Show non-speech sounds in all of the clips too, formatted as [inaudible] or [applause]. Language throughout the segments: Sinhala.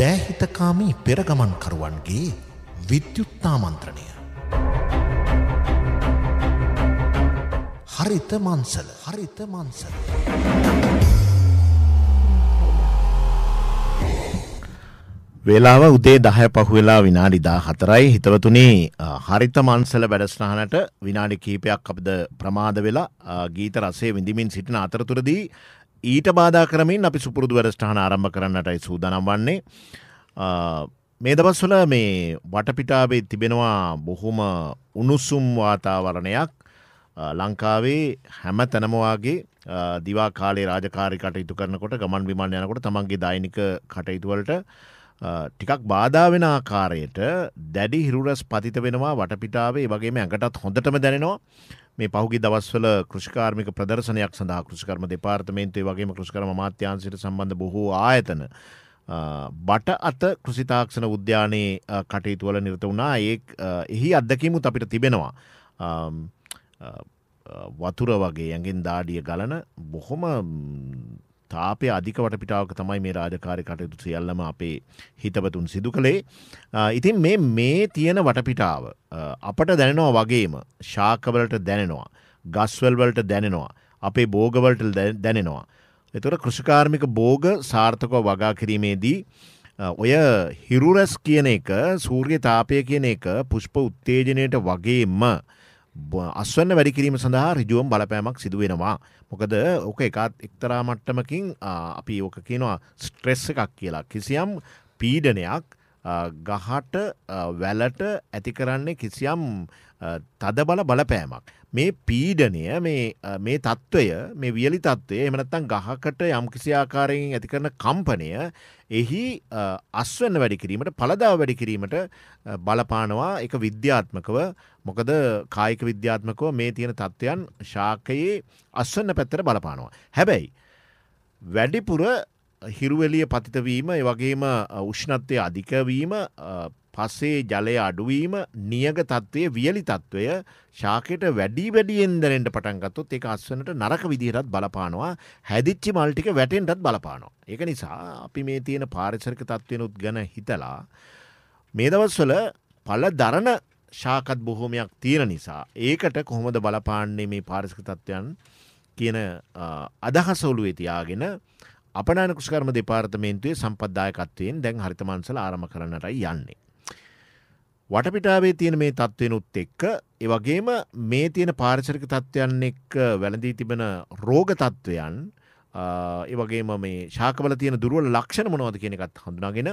දෑහිතකාමී පෙරගමන්කරුවන්ගේ විද්‍යුත්තාමන්ත්‍රණය. හරිත මන්සල හරිත මන්සල. වෙලාව උදේ දහය පහුවෙලා විනාඩි දා හතරයි හිතවතුනේ හරිත මන්සල වැඩස්නාහනට විනාඩි කීපයක් අපද ප්‍රමාද වෙලා ගීත රසේ විඳමින් සිටින අතරතුරදී ඊට බාධා කරමින් අපි සුපුරුදු වැඩස්ටහන ආරම්භ කරන්නටයි සූදනම් වන්නේ. මේ දවස්වල මේ වටපිටාවේ තිබෙනවා බොහොම උණුසුම් වාතාවරණයක් ලංකාවේ හැම තැනමවාගේ දිවා කාලේ රාජකාරි කටයුතු කරනකොට ගමන් විමාන යනකොට තමන්ගේ දෛනික කටයුතුවලට ටිකක් බාධා වෙන ආකාරයට දැඩි හිරුරස් පතිත වෙනවා වටපිටාවේ වගේම ඇඟටත් හොඳටම දැනෙනවා මේ පහුගිය දවස්වල කෘෂිකාර්මික ප්‍රදර්ශනයක් සඳහා කෘෂිකර්ම දෙපාර්තමේන්තුවේ වගේම කෘෂිකර්ම අමාත්‍යාංශයට සම්බන්ධ බොහෝ ආයතන බට අත කෘෂිතාක්ෂණ උද්‍යානයේ කටයුතු වල නිරත වුණා ඒ එහි අත්දැකීමුත් අපිට තිබෙනවා වතුර වගේ ඇඟෙන් දාඩිය ගලන බොහොම තාපය අධික වටපිටාවක තමයි මේ රාජකාරය කටයුතු සියල්ලම අපේ හිතවතුන් සිදු කළේ. ඉතින් මේ මේ තියෙන වටපිටාව අපට දැනෙනවා වගේම ශාකවලට දැනෙනවා. ගස්වල්වලට දැනෙනවා. අපේ බෝගවලට දැනෙනවා. එතොට කෘෂිකාර්මික බෝග සාර්ථකව වගා කිරීමේදී ඔය හිරුරැස් කියන එක සූර්ය තාපය කියන එක පුෂ්ප උත්තේජනයට වගේම අස්වන්න වැඩි කිරීම සඳහා රිජුවම් බලපෑමක් සිදුවෙනවා. මොකද ඕක එකත් එක්තරා මට්ටමකින් අපි ඕක කියනවා ස්ට්‍රෙස්ස එකක් කියලා. කිසියම් පීඩනයක් ගහට වැලට ඇති කරන්නේ කිසියම් තද බල බලපෑමක්. මේ පීඩනය මේ තත්ත්වය මේ වියලි තත්ත්වය එමනත්තන් ගහකට යම්කිසි ආකාරයෙන් ඇති කරන කම්පනය එහි අස්වන්න වැඩි කිරීමට පළදා වැඩි කිරීමට බලපානවා එක විද්‍යාත්මකව මොකද කායික විද්‍යාත්මකව මේ තියෙන තත්ත්වයන් ශාකයේ අස්වන්න පැත්තර බලපානවා. හැබැයි වැඩිපුර හිරුවලිය පතිතවීම වගේම උෂ්ණත්වය අධිකවීම පස්සේ ජලය අඩුවීම නියග තත්ත්වය වියලි තත්ත්වය ශාකයට වැඩි වැඩියෙන්දරෙන්ට පටන්ගත්තොත් ඒ අස්වනට නරක විදිහටත් බලපානවා හැදිච්චි මල්ටික වැටෙන්ටත් බලපානවා. එක නිසා අපි මේ තියෙන පාරිසරික තත්ත්වෙනුත් ගැන හිතලා. මේ දවස්වල පල දරණ ශාකත් බොහෝමයක් තියෙන නිසා ඒකට කොහොමද බලපාන්නේ මේ පාරිසික තත්ත්වයන් කියන අදහසවලුවේ තියාගෙන අපනාන කුෂකර්ම දෙපාර්තමේන්තුවේ සම්පද්දායකත්වයෙන් දැන් හරිතමන්සල ආරම කරනටයි යන්නේ. වටපිටාවේ තියෙන මේ තත්ත්වෙනුත් එක්ක එවගේම මේ තියෙන පාරිසරික තත්ත්වයන් එක් වැළඳී තිබෙන රෝග තත්ත්වයන් ඒවගේම මේ ශාකවල තියෙන දුරුවල ලක්ෂණ මොනවද කියන එකත් හඳුනාගෙන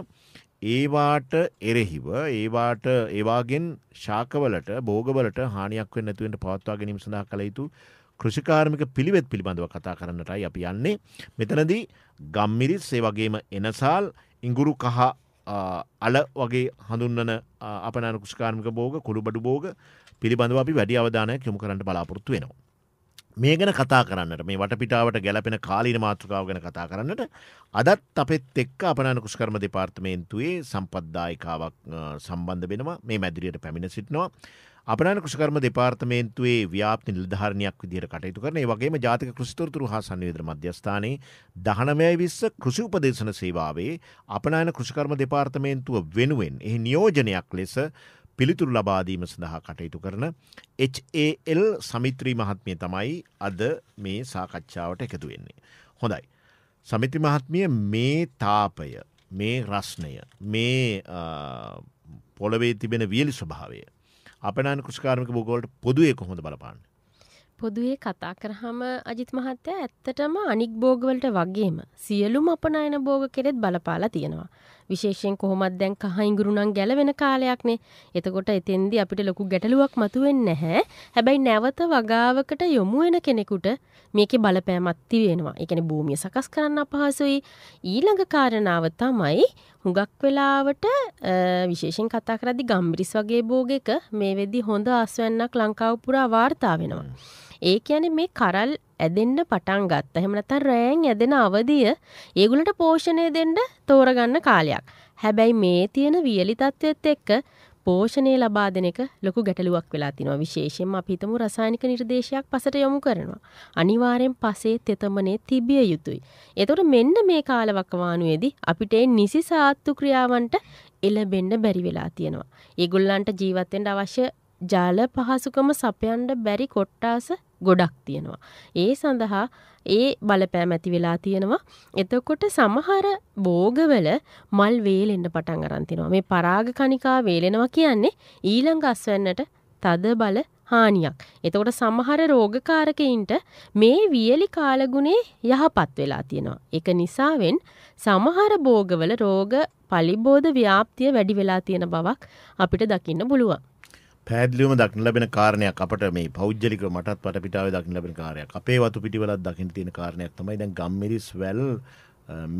ඒවාට එරෙහිව ඒවාට ඒවාගෙන් ශාකවලට බෝගවලට හානියක් වෙන්න ඇතුවෙන්ට පවත්වා ගැනීම සඳහා කළ යුතු කෘෂිකාර්මික පිළිවෙත් පිළිබඳව කතා කරන්නටයි අපි යන්නේ. මෙතනදී ගම්මිරිස් ඒ වගේම එනසාල් ඉංගුරු කහ අල වගේ හඳුන්නන අපන කුෂකාර්මික බෝග කුළුබඩු බෝග පිළිබඳව අපි වැඩි අවධානයක් යොමු කරට බලාපොරොත්තු වෙනවා. මේ ගැන කතා කරන්නට මේ වටපිටාවට ගැලපෙන කාලීන මාතෘකාව ගැන කතා කරන්නට අදත් අපත් එක්ක අපනන කුෂකර්ම දෙපාර්තමේන්තුවේ සම්පද්දායිකාවක් සම්බන්ධ වෙනවා මේ මැදිරියට පැමිණ සිටිනවා. අපනන කෘෂිකර්ම දෙපාර්තමේන්තුවේ ව්‍යාප්ති නිලධාරණයක් විදිහට කටයුතු කරන ඒ වගේම ජාතික කෘෂිතොරතුරු හා සංවේදන මධ්‍යස්ථානයේ 1920 කෘෂි උපදේශන සේවාවේ අපනයන කෘෂිකර්ම දෙපාර්තමේන්තුව වෙනුවෙන් එහි නියෝජනයක් ලෙස පිළිතුරු ලබා දීම සඳහා කටයුතු කරන HAL සමිත්‍රී මහත්මිය තමයි අද මේ සාකච්ඡාවට එකතු වෙන්නේ. හොඳයි. සමිති මහත්මිය මේ තාපය මේ රස්නය මේ පොළවේ තිබෙන වියලි ස්වභාවය අපනන් කෘෂකාරමික බෝගෝලට පොදුවේ කොහොඳ බලපාන්න. පොදුවේ කතා කරහම අජිත් මහත්තය ඇත්තටම අනික් බෝගවලට වගේම සියලුම අපනයන බෝග කෙරෙත් බලපාලා තියෙනවා. විශේෂයෙන් කොහොමත් දැන් කහ ඉඟුරුනම් ගැලවෙන කාලයක්නේ. එතකොට එතෙන්දී අපිට ලොකු ගැටලුවක් මතුවෙන්නේ නැහැ. හැබැයි නැවත වගාවකට යොමු වෙන කෙනෙකුට මේකේ බලපෑමක් තියෙනවා. ඒ කියන්නේ භූමිය සකස් කරන්න අපහසුයි. ඊළඟ කාරණාව තමයි හුඟක් වෙලාවට විශේෂෙන් කතා කරදි ගම්බිරිස් වගේ බෝගක මේ වෙදි හොඳ අස්වැන්නක් ලංකාව පුරා වාර්තා වෙනවා. ඒ කියන්නේ මේ කරල් ඇදෙන්න පටන් ගත්තා. එහෙම නැත්නම් රෑන් ඇදෙන අවධිය ඒගොල්ලන්ට පෝෂණය දෙන්න තෝරගන්න කාලයක්. හැබැයි මේ තියෙන වියලි තත්ත්වෙත් එක්ක පෝෂණය ලබා දෙන එක ලොකු ගැටලුවක් වෙලා තිනවා. විශේෂයෙන්ම අපි හිතමු රසායනික නිර්දේශයක් පසට යොමු කරනවා. අනිවාර්යෙන් පසේ තෙතමනේ තිබිය යුතුයි. ඒතකොට මෙන්න මේ කාලවකවානුවේදී අපිට නිසි සාත්තු ක්‍රියාවන්ට එළබෙන්න බැරි වෙලා තියෙනවා. ඒගොල්ලන්ට ජීවත් වෙන්න අවශ්‍ය ජාල පහසුකම සපයන්න බැරි කොට්ටාස ගොඩක් තියෙනවා. ඒ සඳහා ඒ බලපෑම ඇති වෙලා තියෙනවා. එතකොට සමහර බෝගවල මල් වේලෙන්න පටන් අරන් තිනවා. මේ පරාග කණිකා වේලෙනවා කියන්නේ ඊළඟ අස්වැන්නට තද බල හානියක්. එතකොට සමහර රෝගකාරකයින්ට මේ වියලි කාලගුණේ යහපත් වෙලා තියෙනවා. ඒක නිසාවෙන් සමහර භෝගවල රෝග පලිබෝධ ව්‍යාප්තිය වැඩි වෙලා තියෙන බවක් අපිට දකින්න පුළුවන්. පැදිලිවම දක්න ලැබෙන කාරණයක් අපට මේ පෞද්ගලික මටත් පටපිටාව දක්න ලැබෙන කාරයක් අපේ වතු පිටිවලත් දකින තියෙන කාරණයක් තමයි දැන් ගම්මිරිස් වැල්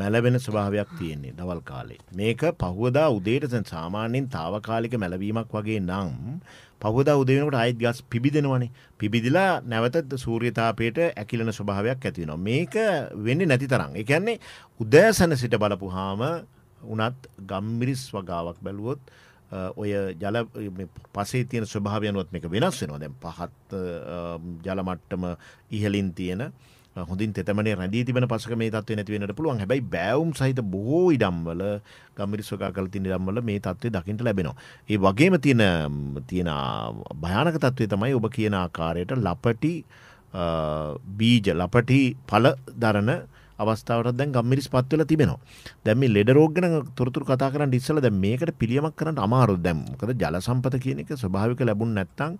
මැලවෙන ස්වභාවයක් තියෙන්නේ දවල් කාලේ. මේක පහුවදා උදේට සාමාන්‍යයෙන් తాවකාලික මැලවීමක් වගේ නම් පහුවදා උදේ වෙනකොට ආයෙත් ගස් පිබිදෙනවනේ. පිබිදිලා නැවත සූර්යතාපයට ඇකිලෙන ස්වභාවයක් ඇති වෙනවා. මේක වෙන්නේ නැති තරම්. ඒ කියන්නේ උදෑසන සිට බලපුවාම උනත් ගම්මිරිස් වගාවක් බැලුවොත් ඔය ජල පසේ තියෙන ස්වභාවයනුවත් මේක වෙනස් වෙනවා දැන් පහත් ජලමට්ටම ඉහලින් තියෙන හොඳින් තෙතමන රැදී තිබන පසක මේ තත්ව නැතිවෙනට පුළුවන් හැබයි බැවුම් සහිත බොහෝ ඉඩම්වල ගම්මිරි ස්වකා කල තින ඉඩම්වල මේ තත්ත්වය දකිට ලැබෙනවා. ඒ වගේම තියෙන තියෙන භයානක තත්ත්වය තමයි ඔබ කියන ආකාරයට ලපටි බීජ ලපටි පල දරන අවස්ථාවට දැන් ගම්මිරිස් පත්වල තිබෙනවා දැම ලෙඩ රෝගන තොරතුර කතා කර ඩිස්සල දැ මේකට පිළියමක් කරට අමාරු දැම්කද ජල සම්පත කියන එක ස්භාවික ලැබුණ නැත්තං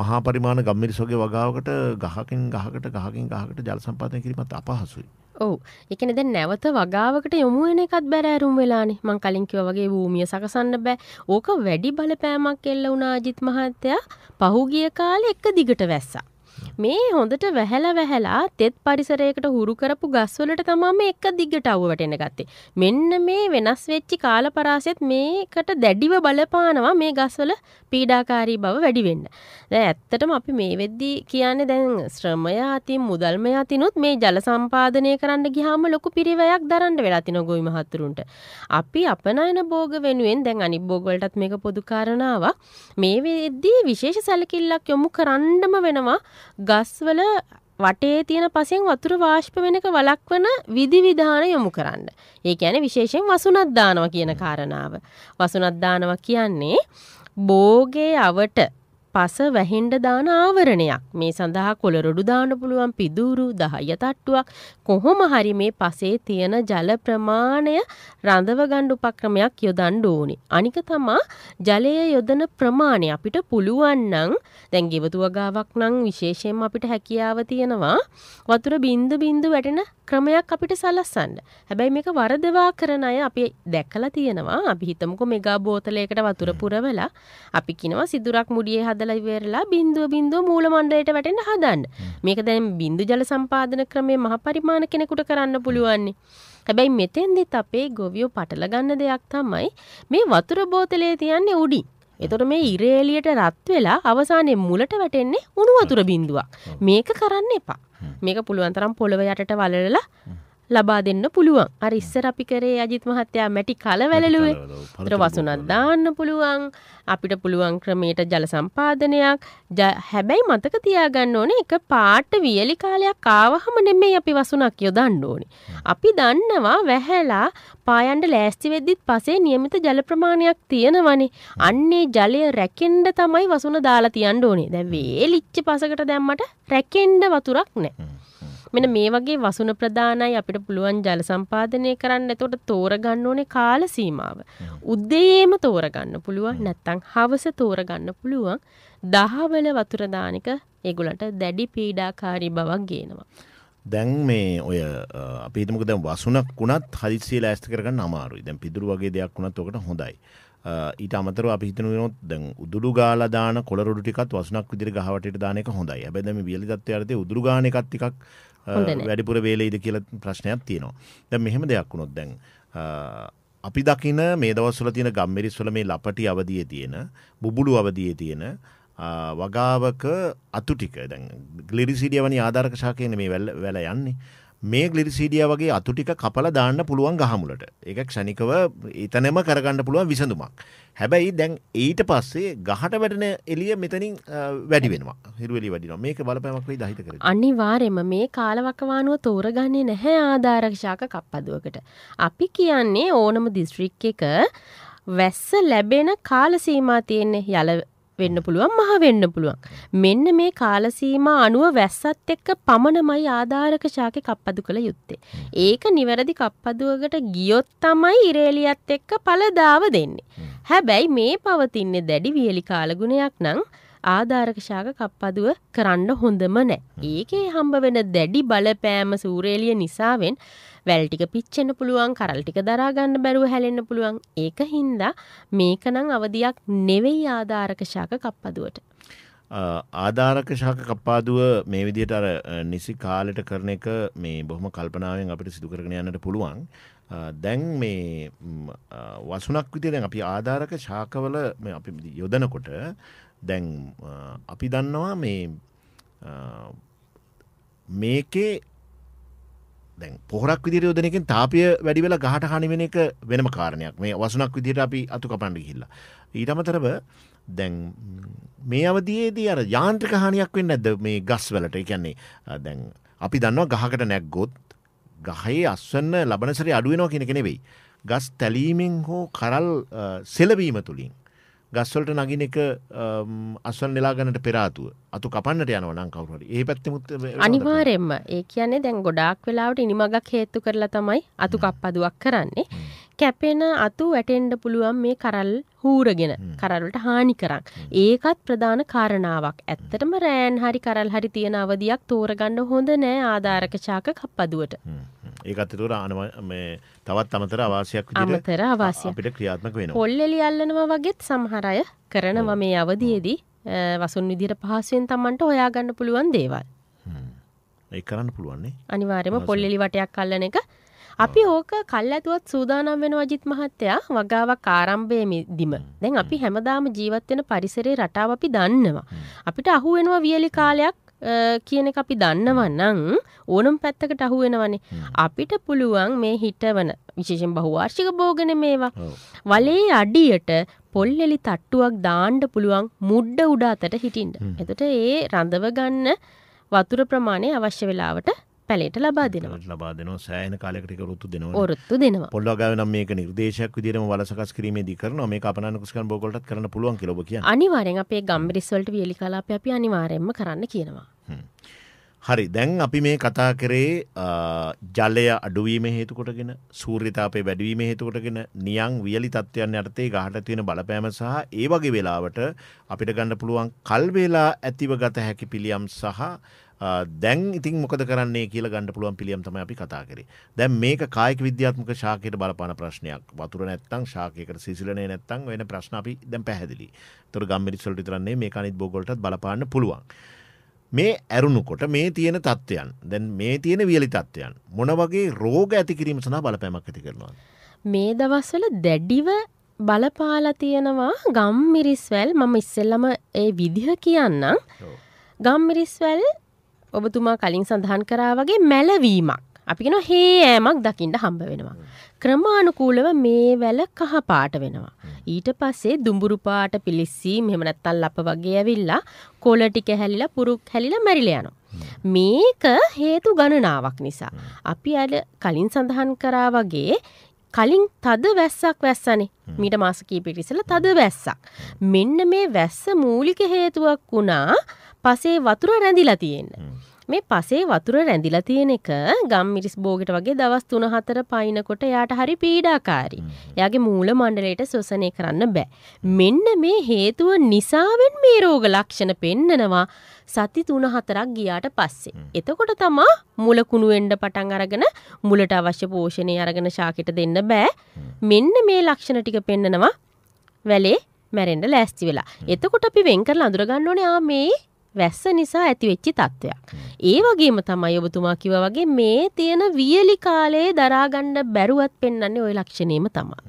මහා පරිමාණ ගම්මිරිසෝගේ වගාවකට ගහකින් ගහකට ගහකින් ගහකට ජල සම්පාතය කිරීමත් අපහසුයි ඕ එකන දැ නැවත වගාවකට යොමුුවෙන එකත් බැරෑරුම් වෙලානේ මං කලින්කිව වගේ භූමිය සකසන්න බෑ ඕක වැඩි බලපෑමක් එල්ල වුණ ජිත් මහත්තයා පහුගිය කාල එක්ක දිගට වැස්සා මේ හොඳට වැහැලා වැහැලා තෙත් පරිසරයකට හුරු කරපු ගස්වලට තමයි මේ එක දිග්ගට අවුව වැටෙන්න ගත්තේ. මෙන්න මේ වෙනස් වෙච්චි කාලපරාසෙත් මේකට දැඩිව බලපානවා මේ ගස්වල පීඩාකාරී බව වැඩි වෙන්න. දැන් ඇත්තටම අපි මේ වෙද්දී කියන්නේ දැන් ශ්‍රමය අතින් මුදල්මය අතිනුත් මේ ජල සම්පාදනය කරන්න ගියාම ලොකු පිරිවැයක් දරන්න වෙලා තිනවා ගොවි මහතුරුන්ට. අපි අපනයන භෝග වෙනුවෙන් දැන් අනිත් භෝග වලටත් මේක පොදු කාරණාවක්. මේ වෙද්දී විශේෂ සැලකිල්ලක් යොමු කරන්නම වෙනවා ගස්වල වටේ තියෙන පසෙන් වතුර වාශ්ප වෙනක වලක්වන විධිවිධාන යොමු කරන්න. ඒ ඇන විශේෂෙන් වසුනත් දානවා කියන කාරණාව. වසුනත් දානවා කියන්නේ බෝගේ අවට පස වැහෙන්ඩ දාන ආවරණයක් මේ සඳහා කොළරොඩු දාන පුළුවන් පිදූරු දහය තට්ටුවක් කොහොම හරි මේ පසේ තියෙන ජල ප්‍රමාණය රඳව ගන්න උපක්‍රමයක් යොදන්න ඕනේ. අනික තමා ජලය යොදන ප්‍රමාණය අපිට පුළුවන් නම් දැන් ගෙවතු වගාවක් නම් විශේෂයෙන්ම අපිට හැකියාව තියෙනවා වතුර බින්දු බින්දු වැටෙන ක්‍රමයක් අපිට සලස්සන්න. හැබැයි මේක වරදවා කරන අය අපි දැකලා තියෙනවා. අපි හිතමුකෝ මෙගා බෝතලයකට වතුර පුරවලා අපි කිනවා සිදුරක් මුඩියේ හදලා හදලා ඉවරලා බින්දුව බින්දුව මූල මණ්ඩලයට වැටෙන්න හදන්න. මේක දැන් බින්දු ජල සම්පාදන ක්‍රමයේ මහ පරිමාණ කෙනෙකුට කරන්න පුළුවන්නේ. හැබැයි මෙතෙන්දිත් අපේ ගොවියෝ පටල ගන්න දෙයක් තමයි මේ වතුර බෝතලේ තියන්නේ උඩින්. එතකොට මේ ඉරේ එළියට රත් වෙලා අවසානයේ මුලට වැටෙන්නේ උණු වතුර බිඳුවක්. මේක කරන්න එපා. මේක පුළුවන් තරම් පොළව යටට වලලලා ලබා දෙන්න පුළුවන් අර ඉස්සර අපි කරේ අජිත් මහත්තයා මැටි කලවැලලුවේ තර වසුනක් දාන්න පුළුවන් අපිට පුළුවන් ක්‍රමයට ජල සම්පාදනයක් හැබැයි මතක තියාගන්න ඕනේ එක පාට වියලි කාලයක් ආවහම නෙමෙයි අපි වසුනක් යොදන්න ඕනේ අපි දන්නවා වැහැලා පායන්ඩ ලෑස්ති වෙද්දිත් පසේ නියමිත ජල ප්‍රමාණයක් තියෙනවනේ අන්නේ ජලය රැකෙන්ඩ තමයි වසුන දාලා තියන්න ඕනේ දැ වේලිච්ච පසකට දැම්මට රැකෙන්ඩ වතුරක් නෑ මෙන්න මේ වගේ වසුන ප්‍රදානයි අපිට පුළුවන් ජල සම්පාදනය කරන්න. එතකොට තෝරගන්න ඕනේ කාල සීමාව. උදේම තෝරගන්න පුළුවන් නැත්නම් හවස තෝරගන්න පුළුවන්. දහවල වතුර දානික ඒගොල්ලන්ට දැඩි පීඩාකාරී බවක් ගේනවා. දැන් මේ ඔය අපිතමක දැන් වසුනක් වුණත් හදිසිය ලෑස්ති කරගන්න අමාරුයි. දැන් පිදුරු වගේ දෙයක් වුණත් ඔකට හොඳයි. ඊට අමතර අපිහිතනුවනොත් දැන් උදුරු ගාලදාන කොළරුඩු ටිකත් වසනක් විදිර ගහවට දානක හොඳයි ඇබැදම බියලිදත්වයාරද උදුරගාන එකත්තිකක් වැඩිපුර වේලයිද කියල ප්‍රශ්නයක් තියෙනවා දැ මෙහෙම දෙයක් වුණොත් දැන් අපි දකින මේ දවස්සල තියෙන ගම්මිරිස්වල මේ ලපටි අවදිය තියෙන බුබුලු අවදිය තියෙන වගාවක අතු ටික දැන් ගලිරිසිඩිය වනි ආධාර්කශාකයන මේ වැල යන්නේ මේ ගලිරිසිඩිය වගේ අතු ටික කපල දාන්න පුළුවන් ගහමුලට ඒක ක්ෂණිකව එතනම කරගන්න පුළුවන් විසඳුමක් හැබැයි දැන් ඊට පස්සේ ගහට වැටන එලිය මෙතනින් වැඩි වෙනවා හිරුවලි වැඩිනවා මේක බලපෑමක් වෙයි දහිත කරේ අනිවාර්යයෙන්ම මේ කාලවකවානුව තෝරගන්නේ නැහැ ආධාරක්ෂාක කප්පදුවකට අපි කියන්නේ ඕනම දිස්ත්‍රික් එක වැස්ස ලැබෙන කාල සීමා තියෙන්නේ යල වෙන්න පුළුවන් මහ වෙන්න පුළුවන්. මෙන්න මේ කාලසීමා අනුව වැස්සත් එක්ක පමණමයි ආධාරක ශාකේ කප්පදු කළ යුත්තේ. ඒක නිවැරදි කප්පදුවකට ගියොත් තමයි ඉරේලියත් එක්ක පළදාව දෙන්නේ. හැබැයි මේ පවතින්නේ දැඩි වියලි කාලගුණයක් නම් ආධාරක ශාක කප්පදුව කරන්න හොඳම නැහැ. ඒකේ හම්බ වෙන දැඩි බලපෑම සූරේලිය නිසාවෙන් වැල්ටික පිච්චෙන පුළුවන් කරල් ටික දරාගන්න බැරුව හැලෙන්න පුළුවන් ඒක හින්දා මේකනං අවධයක් නෙවෙයි ආධාරක ශාක කප්පදුවට. ආධාරක ශාක කප්පාදුව මේ විදියට අර නිසි කාලෙට කරන එක මේ බොහොම කල්පනාවෙන් අපිට සිදුකරගෙන යන්නට පුළුවන්. දැන් මේ වසුනක් විතිය දැන් අපි ආධාරක ශාකවල අපි යොදනකොට දැන් අපි දන්නවා මේ මේකේ දැන් පොහොරක් විදිරයෝ දෙනකින් තාපය වැඩිවෙල ගහට හනිවෙන එක වෙනම කාරණයක් මේ වසනක් විදිට අපි අතු කපන්ඩ හිල්ල. ඊටමතරව දැන් මේ අවදයේදී අර යාන්ත්‍රික හානියක් වෙන්න ඇද මේ ගස් වලට කියන්නේ දැන් අපි දන්නවා ගහකට නැක්ගොත් ගහයේ අස්වන්න ලබනසර අඩුවෙනවා කෙනෙ කෙනෙවෙයි. ගස් තැලීමෙන් හෝ කරල් සෙලවීම තුළින් ගස්වලට නගින එක අස්වන් නෙලාගන්නට පෙරාතුව අතු කපන්නට යන වනං කවුරට ඒ පැත්තිමුත් අනිවාරෙන්ම ඒ කියන්නේ දැන් ගොඩක් වෙලාවට නිමගක් හේත්තු කරලා තමයි අතු කප්පදුවක් කරන්නේ කැපෙන අතු වැටෙන්ඩ පුළුවන් මේ කරල් හූරගෙන කරල්ට හානි කරක් ඒකත් ප්‍රධාන කාරණාවක් ඇත්තටම රෑන් හරි කරල් හරි තියෙන අවධයක් තෝරගන්න හොඳ නෑ ආධාරකචාක කප්පදුවට. ඒකත් එතකොට අනව මේ තවත් අමතර අවාසියක් විදිහට අමතර අවාසිය අපිට ක්‍රියාත්මක වෙනවා. පොල්ලෙලි අල්ලනවා වගේත් සමහර අය කරනවා මේ අවධියේදී වසුන් විදිහට පහසුවෙන් Tamanට හොයා ගන්න පුළුවන් දේවල්. ඒක කරන්න පුළුවන් නේ. අනිවාර්යයෙන්ම පොල්ලෙලි වටයක් අල්ලන එක අපි ඕක කල් ඇතුවත් සූදානම් වෙන වජිත් මහත්තයා වගාවක් ආරම්භයමදිම දැන් අපි හැමදාම ජීවත්වෙන පරිසරේ රටාව අපි දන්නවා. අපිට අහු වෙනවා වියලි කාලයක් කියන එක අපි දන්නව නම් ඕනම් පැත්තකට අහු වෙනවනේ. අපිට පුළුවන් මේ හිටවන විශේෂෙන් බහුවාර්ෂික භෝගන මේවා. වලේ අඩියට පොල්ලෙලි තට්ටුවක් දාන්න පුළුවන් මුඩ්ඩ උඩ අතට හිටින්න. එතට ඒ රඳව ගන්න වතුර ප්‍රමාණය අවශ්‍ය වෙලාවට පැලට ලබා දෙනවා ලබා දෙනවා සෑන කාලෙකටක රුත්තු දෙනවා ොරත්තු දෙනවා පොල්ලගාව නම් මේක නිර්දේශයක් විදිරම වලසකස් කිරීමේදී කරනවා මේ අපනන්න කුස්කන් බෝකොල්ටත් කරන්න පුළුවන් කියලබ කිය අනිවාරෙන් අපේ ගම්බිරිස්වලට වියලි කලාප අපි අනිවාරෙන්ම කරන්න කියනවා හරි දැන් අපි මේ කතා කරේ ජලය අඩුවීම හේතුකොටගෙන සූර්යතාපය වැඩවීම හේතුකොටගෙන නියං වියලි තත්ත්වයන් යටතේ ගහට තියෙන බලපෑම සහ ඒ වගේ වෙලාවට අපිට ගන්න පුළුවන් කල්වේලා ඇතිව ගත හැකි පිළියම් සහ දැන් ඉතින් මොකද කරන්නේ කියලා ගණඩ පුළුවන් පිළියම් තම අපි කතා කරේ දැන් මේක කායික විද්‍යාත්මක ශාකයට බලපාන ප්‍රශ්නයක් වතුර නැත්තං ශාකයකට සිසිලනය නැත්තං වෙන ප්‍රශ්න අපි දැන් පැහැදිලි තොර ගම්මිරිස්සල්ට තරන්නේ මේ අනිත් බෝගොලට බලපාන්න පුළුවන් මේ ඇරුණුකොට මේ තියෙන තත්ත්වයන් දැන් මේ තියෙන වියලි තත්ත්වයන් මොන වගේ රෝග ඇති කිරීම සඳහා බලපෑමක් ඇති කරනවා මේ දවස්වල දැඩිව බලපාලා තියෙනවා ගම්මිරිස්වැල් මම ඉස්සෙල්ලම ඒ විදිහ කියන්නම් ගම්මිරිස්වැල් ඔබතුමා කලින් සඳහන් කරා වගේ මැලවීමක් අපිගෙන හේ ෑමක් දකිින්ට හම්බ වෙනවා. ක්‍රමානුකූලව මේ වැල කහපාට වෙනවා. ඊට පස්සේ දුඹුරු පාට පිලිස්සී මෙමනත්තල් ලප වගේ ඇවිල්ලා කොල ටික හැලිලා පුරුක් හැලිලා මැරිල යනවා. මේක හේතු ගණනාවක් නිසා. අපි අද කලින් සඳහන් කරා වගේ කලින් තද වැස්සක් වැස්සනේ මීට මාස කීපිටිසල තද වැස්සක්. මෙන්න මේ වැස්ස මූලික හේතුවක් වුණා පසේ වතුර රැඳිලා තියෙන්න. මේ පසේ වතුර රැඳිලා තියෙන එක ගම් මිරිස් බෝගට වගේ දවස් තුන හතර පයින්නකොට යාට හරි පීඩාකාරී. එයාගේ මූල මණ්ඩලයට ශෝෂණය කරන්න බෑ. මෙන්න මේ හේතුව නිසාවෙන් මේ රෝග ලක්ෂණ පෙන්නනවා සති තුන හතරක් ගියාට පස්සේ. එතකොට තමා මුල කුණු වෙන්න පටන් අරගෙන මුලට අවශ්‍ය පෝෂණය අරගෙන ශාකෙට දෙන්න බෑ. මෙන්න මේ ලක්ෂණ ටික පෙන්නනවා. වැලේ මැරෙන්ඩ ලෑස්ති වෙලා එතකොට අපි වෙන් කරලා අඳුරගන්න ඕනේ ආ මේ වැස්ස නිසා ඇතිවෙච්චි තත්ත්වයක්. ඒ වගේම තමයි ඔබතුමා කිව වගේ මේ තියෙන වියලි කාලයේ දරාගණ්ඩ බැරුවත් පෙන්න්නේ ඔය ලක්ෂණීම තමා.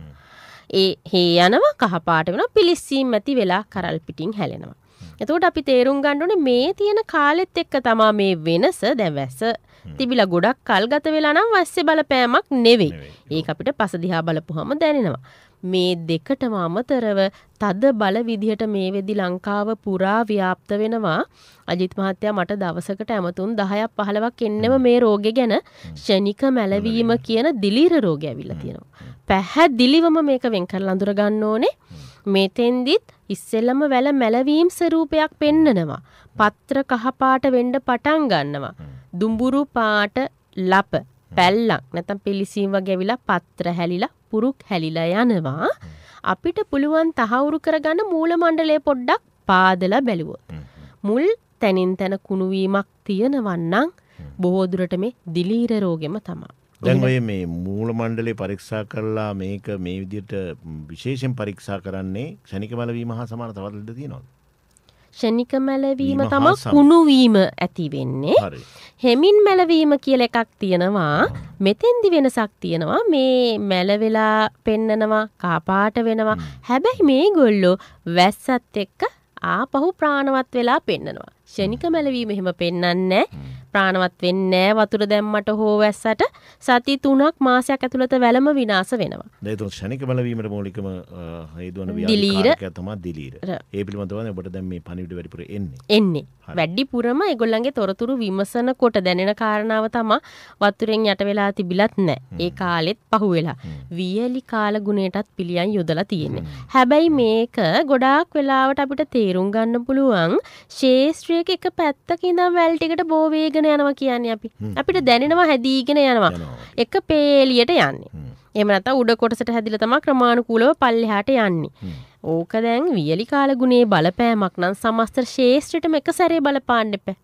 ඒ හේ යනවා කහපාට වෙන පිලිස්සීම් ඇති වෙලා කරල් පිටින් හැලෙනවා. එතකොට අපි තේරුම් ගණ්ඩුන මේ තියෙන කාලෙත් එක්ක තමා මේ වෙනස දැවැස තිබිල ගොඩක් කල්ගත වෙලා නම් වස්්‍ය බලපෑමක් නෙවෙයි. ඒ අපිට පසදිහා බලපුහම දැනෙනවා. මේ දෙකටම අමතරව තද බල විදිහට මේ වෙදි ලංකාව පුරා ව්‍යාප්ත වෙනවා. අජිත් මහත්තයා මට දවසකට ඇමතුම් 10ක් 15ක් එන්නම මේ රෝගේ ගැන ෂණික මැලවීම කියන දිලීර රෝගය ඇවිල්ලා තියෙනවා. පැහැදිලිවම මේක වෙන් කරලා අඳුර ගන්න ඕනේ. මෙතෙන්දිත් ඉස්සෙල්ලම වැල මැලවීම් ස්වරූපයක් පෙන්නනවා. පත්‍ර කහපාට වෙන්න පටන් ගන්නවා. දුඹුරු පාට ලප පැල්ලක් නැතම් පිලිසීම් වගේ ඇවිලා පත්‍ර හැලිලා පුරුක් හැලිලා යනවා. අපිට පුළුවන් තහවුරු කරගන්න මූල මණ්ඩලය පොඩ්ඩක් පාදලා බැලුවොත්. මුල් තැනින් තැන කුණුවීමක් තියෙනවන්නම් බොහෝදුරට මේ දිලීර රෝගෙම තමා. දැන් ඔය මේ මූල මණ්ඩලේ පරීක්ෂා කරලා මේක මේ විදිහට විශේෂයෙන් පරීක්ෂා කරන්නේ ක්ෂණික බලවීම හා සමාන තවත් ලෙඩ තියෙනවද? ෂණික මැලවීම තම කුණුවීම ඇති වෙන්නේ. හෙමින් මැලවීම කියල එකක් තියෙනවා මෙතෙන්දි වෙනසක් තියෙනවා මේ මැලවෙලා පෙන්නනවා කාපාට වෙනවා හැබැයි මේ ගොල්ලෝ වැස්සත් එක්ක ආපහු ප්‍රාණවත් වෙලා පෙන්නනවා. ෂණික මැලවීම එහෙම පෙන්නන්නේ ප්‍රාණවත් වෙන්නේ වතුර දැම්මට හෝ වැස්සට සති තුනක් මාසයක් ඇතුළත වැළම විනාශ වෙනවා. ඒතුන් ෂණික බලවීමට මූලිකම හේතුවන ව්‍යාධිකාරක තමයි දිලීර. ඒ පිළිබඳව ඔබට දැන් මේ පණිවිඩ වැඩිපුර එන්නේ. එන්නේ. වැඩිපුරම ඒගොල්ලන්ගේ තොරතුරු විමසනකොට දැනෙන කාරණාව තමයි වතුරෙන් යට වෙලා තිබිලත් නැහැ. ඒ කාලෙත් පහුවෙලා. වියලි කාල ගුණයටත් පිළියම් යොදලා තියෙන්නේ. හැබැයි මේක ගොඩාක් වෙලාවට අපිට තේරුම් ගන්න පුළුවන් ශේෂ්ත්‍රයක එක පැත්තක ඉඳන් වැල් ටිකට බෝ වේගන දැනගෙන යනවා කියන්නේ අපි අපිට දැනෙනවා හැදීගෙන යනවා එක පේලියට යන්නේ එමනත උඩ කොටසට හැදිල තම ක්‍රමාණුකූලව පල්ලෙහාට යන්නේ ඕක දැන් වියලි කාලගුණේ බලපෑමක් නම් සමස්ත ශේෂත්‍රටම එක සැරේ බලපාන්න එපා.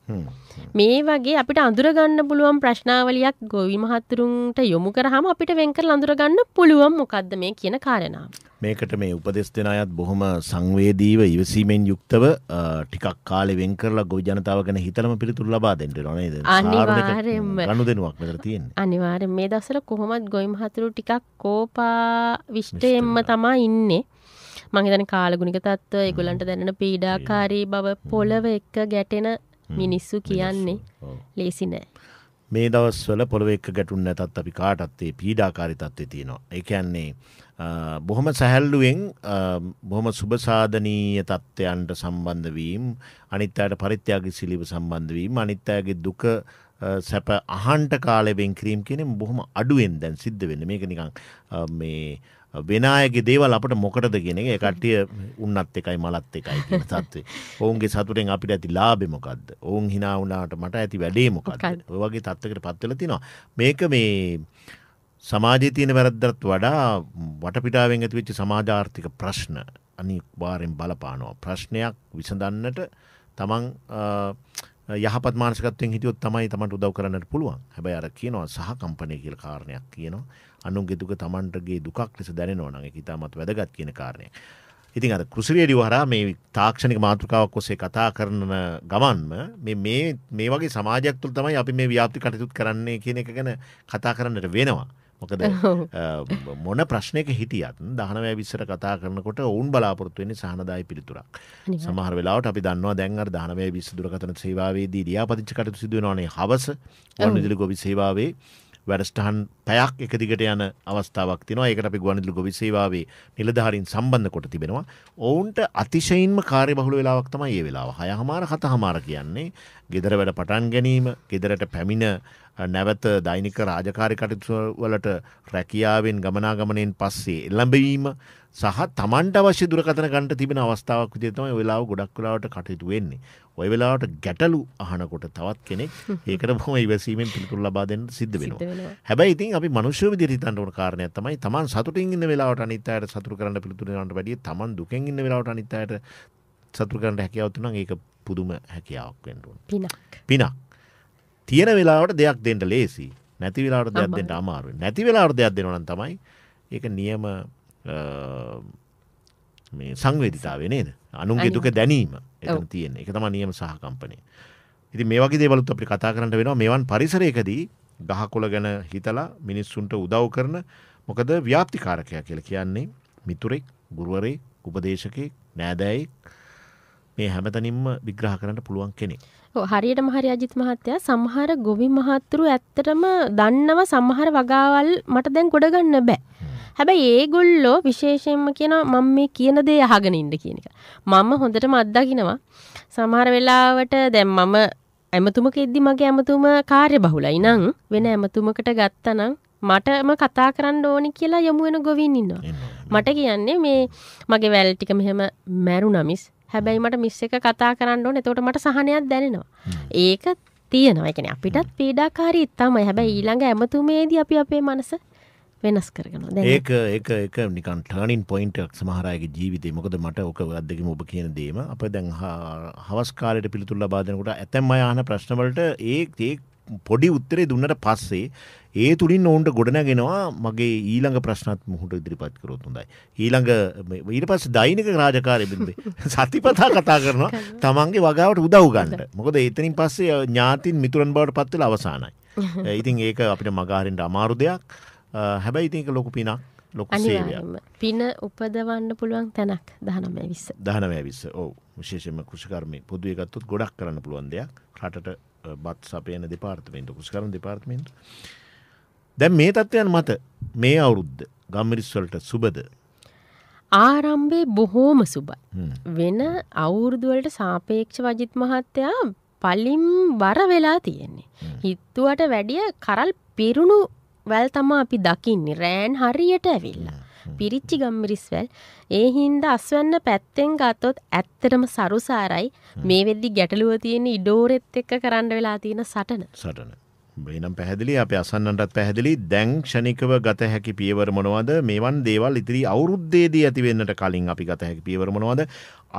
මේ වගේ අපිට අඳුරගන්න පුළුවන් ප්‍රශ්නාවලියක් ගොවි මහතුරුන්ට යොමු කරාම අපිට වෙන් කරලා අඳුරගන්න පුළුවන් මොකද්ද මේ කියන කාරණාව. මේකට මේ උපදෙස් දෙන අයත් බොහොම සංවේදීව ඉවසීමෙන් යුක්තව ටිකක් කාලෙ වෙන් කරලා ගොවි ජනතාව ගැන හිතලම පිළිතුරු ලබා දෙන්න වෙනවා නේද? අනිවාර්යයෙන්ම ගනුදෙනුවක් මෙතන තියෙන්නේ. අනිවාර්යෙන් මේ දවස්වල කොහොමත් ගොවි මහතුරු ටිකක් කෝපා විෂ්ඨයෙන්ම තමයි ඉන්නේ. මහිතන කාලගුණික තත්ව ඒගොලන්ට දැනෙන පීඩාකාරී බව පොළව එක්ක ගැටෙන මිනිස්සු කියන්නේ ලේසි නෑ. මේ දවස්වල පොළොව එක්ක ගැටුන් නැතත් අපි කාටත්තේ පීඩාකාරි තත්ත්වය තියෙනවා. එකන්නේ බොහොම සැහැල්ලුවෙන් බොහොම සුභසාධනීය තත්ත්වයන්ට සම්බන්ධවීම් අනිත්තායට පරිත්‍යයාගේ සිලිව සම්බන්ධවීම අනිත්තායගේ දුක සැප අහන්ට කාලවෙන් කිරීම් කෙනෙ බොහොම අඩුවෙන් දැන් සිද්ධ වෙන මේක නිකං මේ වෙනයගේ දේවල් අපට මොකටද කියෙන එක කට්ටිය උන්නත් එකයි මලත් එකයි [laughs] තත්වේ ඔවුන්ගේ සතුරෙන් අපිට ඇති ලාබෙමොකක්ද ඔවුන් හිනාවනාට මට ඇති වැඩේමොකක්ද ඔවගේ තත්වකට පත්වල තිනවා මේක මේ සමාජය තියෙන වැරද්දත් වඩා වටපිටාවෙන් ඇතිවෙච්චි සමාජාර්ථික ප්‍රශ්න අනි වාරෙන් බලපානවා ප්‍රශ්නයක් විසඳන්නට තමන් යහපත් මානසිකත්වයෙන් හිටියොත් තමයි තමට උදව් කරන්නට පුළුවන් හැබැයි අර කියනවා සහ කම්පනය කියල කාරණයක් කියනවා අනුගෙතුක තමන්ටගේ දුකක් ලෙස දැනෙනවා නඟ ඉතාමත් වැදගත් කියන කාරණය. ඉතින් අද කෘසිරියඩි වහරා මේ තාක්ෂණික මාතෘකාවක් ඔස්සේ කතා කරන ගමන්ම මේ වගේ සමාජයක් තුළ තමයි අපි මේ ව්‍යාප්ති කටයුතු කරන්නේ කියන එක ගැන කතා කරන්නට වෙනවා. මොකද [laughs] මොන ප්‍රශ්නයක හිටියත් දහනවෑ විස්සර කතා කරනකොට ඔවුන් බලාපොරත්තු වෙන්නේ සහනදායි පිළිතුරක් සමහර වෙලාට අපි දන්නවා දැන්ව දහනවය විස්සදුරකතන සේවාවේදී ලියාපතිච්ච කටතු සිදුවනනේ හවස ඔන්න ඉදිලි ගොබි සේවාවේ වැඩස්ටහන් පැයක් එක දිගට යන අවස්ථාවක් තිනවා ඒකට අපි ගුවනිදුලු ගොවිසේවාවේ නිලධාරින් සම්බන්ධ කොට තිබෙනවා ඔවුන්ට අතිශයින්ම කාර්ය බහුල වෙලාවක් තමයි ඒ වෙලාව හය හමාර හත හමාර කියන්නේ ගෙදර වැඩ පටන් ගැනීම ගෙදරට පැමිණ නැවත දෛනික රාජකාරි කටයුතුවලට රැකියාවෙන් ගමනාගමනයෙන් පස්සේ එල්ලඹවීම සහ තමන්ට අවශ්‍ය දුරකතන ගන්ට තිබෙන අවස්ථාවක් විදේතම වෙලාව ගොඩක් වෙලාවට කටයුතු වෙන්නේ. ඔය වෙලාවට ගැටලු අහනකොට තවත් කෙනෙක් [laughs] ඒකට බොහම ඉවසීමෙන් පිළිතුරු ලබා දෙන්න සිද්ධ වෙනවා. හැබැයි ඉතින් අපි මනුෂ්‍ය විදිහට හිතන්න ඕන කාරණයක් තමයි තමන් සතුටින් ඉන්න වෙලාවට අනිත් අයට සතුටු කරන්න පිළිතුරු දෙනවට වැඩිය තමන් දුකෙන් ඉන්න වෙලාවට අනිත් අයට සතුටු කරන්න හැකියාව තුනන් ඒක පුදුම හැකියාවක් වෙන්න ඕන. පිනක්. පිනක්. තියෙන වෙලාවට දෙයක් දෙන්න ලේසි නැති වෙලාට දෙයක් දෙන්න අමාරුයි නැති වෙලාට දෙයක් දෙනවන තමයි ඒක නියම මේ සංවේධිතාව නේද අනුන්ගේ දුක දැනීම එතන තියෙන එක තම නියම සහකම්පනය ඉති මේ වගේ දේවලුත් අපි කතා කරට වෙනවා මෙවන් පරිසරයකදී ගහකොළ ගැන හිතලා මිනිස්සුන්ට උදව් කරන මොකද ව්‍යාප්තිකාරකය කියල කියන්නේ මිතුරෙක් ගුරුවරේ උපදේශකෙක් නෑදෑයි මේ හැමතනින්ම විග්‍රහ කරන්න පුළුවන් කෙනෙක් හරියට මහරි අජිත් මහත්තයා සමහර ගොවි මහත්තුරු ඇත්තටම දන්නව සමහර වගාවල් මට දැන් ගොඩගන්න බෑ හැබැයි ඒගොල්ලෝ විශේෂයෙන්ම කියනවා මම මේ කියන දේ අහගෙන ඉන්න කියන එක. මම හොඳටම අත්දකිනවා. සමහර වෙලාවට දැන් මම ඇමතුමක ඉද්දි මගේ ඇමතුම කාර්ය බහුලයි නම් වෙන ඇමතුමකට ගත්තනම් මටම කතා කරන්න ඕනි කියලා යමු වෙන ගොවින් ඉන්නවා. මට කියන්නේ මේ මගේ වැල් ටික මෙහෙම මැරුණා මිස්. හැබැයි මට මිස් එක කතා කරන්න ඕනේ. එතකොට මට සහනයක් දැනෙනවා. ඒක තියෙනවා එකන අපිටත් පීඩාකාරී තමයි හැබැයි ඊළඟ ඇමතුමේදී අපි අපේ මනස වෙනස් කරගන ඒක ඒක එක නිකන් ටර්නින් පොයින්ටක් සමහරයගේ ජීවිතය මොකද මට ඕක අදකම ඔබ කියන දේම අප දැන් හවස්කාලට පිළිතුල්ල බාදනකොට ඇතැම් අයහන ප්‍රශ්නවලට ඒඒ පොඩි උත්තරේ දුන්නට පස්සේ ඒ තුළින් ඔවුන්ට ගොඩනගෙනවා මගේ ඊළඟ ප්‍රශ්නත් මුහුට ඉදිරිපත් කරොත් හොඳයි. ඊළඟ ඊට පස්ස දෛනික රාජකාරය බිඳේ [laughs] සතිපතා කතා කරනවා තමන්ගේ වගාවට උදව් ගන්න මොකද එතනින් පස්සේ ඥාතින් මිතුරන් බවට පත්වෙල අවසානයි. [laughs] ඉතින් ඒක අපිට මගාරෙන්ට අමාරු දෙයක්. හැබැයි ඉතික ලොකු පිනක් ලොකු පින උපදවන්න පුළුවන් තැනක් දහනමය විස්ස දහනමය විස්ස ඕ විශේෂම කෘෂිකර්මය පොදුව එකත්තුත් ගොඩක් කරන්න පුළුවන් දෙයක් රටට බත් සපයන දෙපාර්තමෙන්ට කුෂකරන දෙපාර්තමෙන්ට දැන් මේ තත්ත්වයන් මත මේ අවුරුද්ධ ගම්මිරිස්වලට සුබද ආරම්භේ බොහෝම සුබයි වෙන අවුරුදුවලට සාපේක්ෂ වජිත් මහත්තයා පලින් බර වෙලා තියෙන්නේ හිත්තුවට වැඩිය කරල් පිරුණු වැල් තමා අපි දකින්නේ රෑන් හරියට ඇවිල්ලා. පිරිච්චි ගම්මිරිස්වැල් ඒ හින්ද අස්වැන්න පැත්තෙන් ගත්තොත් ඇත්තටම සරුසාරයි මේ වෙද්දි ගැටලුව තියෙන ඉඩෝරෙත් එක්ක කරන්න වෙලා තියෙන සටන සටන. බේනම් පැහැදිලි අප අසන්නටත් පැහැදිලි දැං ෂණිකව ගත හැකි පියවර මොනවද මේවන් දේවල් ඉතිරි අවුරුද්දේදී ඇතිවෙන්නට කලින් අපි ගත හැකි පියවර මොනවද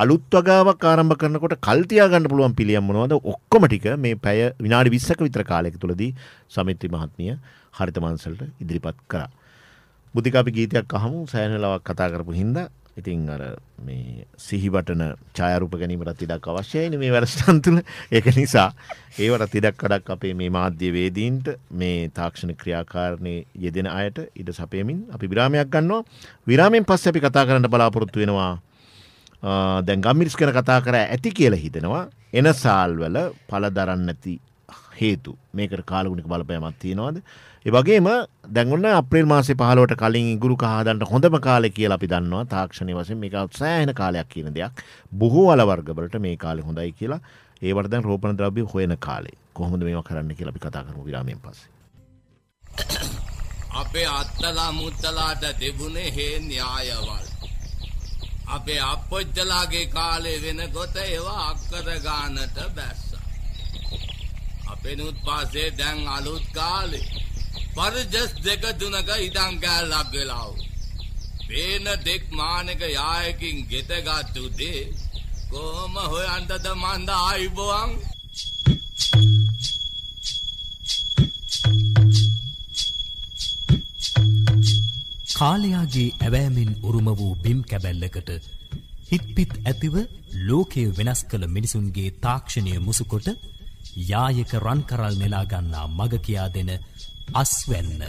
අලුත් වගාවක් ආරම්භ කරනකොට කල්තියාගන්න පුළුවන් පිළියම් මොනවද ඔක්කොම ටික මේ පැය විනාඩි 20ක විතර කාලයක තුලදී සමිත්‍රි මහත්මිය හරිත මන්සලට ඉදිරිපත් කරා. බුද්ධික අපි ගීතයක් අහමු සෑහන වෙලාවක් කතා කරපු හින්දා ඉතින් අර මේ සිහිබටන ඡායරූප ගැනීමට තිඩක් අවශ්‍යයිනේ මේ වැඩසටහන් තුළ. ඒක නිසා ඒවට තිඩක් වැඩක් අපේ මේ මාධ්‍ය වේදීන්ට මේ තාක්ෂණ ක්‍රියාකාරණයේ යෙදෙන අයට ඉඩ සපයමින් අපි විරාමයක් ගන්නවා. විරාමයෙන් පස්සේ අපි කතා කරන්න බලාපොරොත්තු වෙනවා. දැන් ගම්මිරිස් ගැන කතා කර ඇති කියලා හිතෙනවා. එන සාල්වල පළ දරන්න නැති හේතු. මේකට කාලගුණික බලපෑමක් තියෙනවද? ඒවගේම දැගන්න අප්‍රේල් මාසේ පහලොට කලින් ඉගුරු කහදන්ට හොඳම කාලෙ කියලා අපි දන්නවා තාක්ෂණය වසෙන් මේකත් සෑහෙන කාලයක් කියන දෙයක් බොහෝ අලවර්ගවලට මේ කාලෙ හොඳයි කියලා ඒවට දැන් රෝපණ ද්‍රව්‍ය හොයන කාලේ කොහොමද මේවා කරන්න කියලා අපි කතා කරමු විරාමයෙන් පස්සේ. අපේ අත්තලා මුත්තලාට තිබුණේ හේ න්‍යායවල්. අපේ අපොච්චලාගේ කාලේ වෙනකොට ඒවා අක්කර ගානට බැස්සා. අපේ නුත් පාසේ දැන් අලුත් කාලේ පරිජස් දෙක තුනක ඉඩම් කෑල්ලක් වෙලා වූ. පේන දෙක් මානක යායකින් ගෙතගත්තු දේ කොහොම හොයන්ටද මන්ද ආයිබුවන්? කාලයාගේ ඇවෑමෙන් උරුම වූ බිම් කැබැල්ලකට හිත්පිත් ඇතිව ලෝකය වෙනස් කළ මිනිසුන්ගේ තාක්ෂණය මුසුකොට යායක රන්කරල් නෙලාගන්නා මග කියා දෙන අස්වැන්න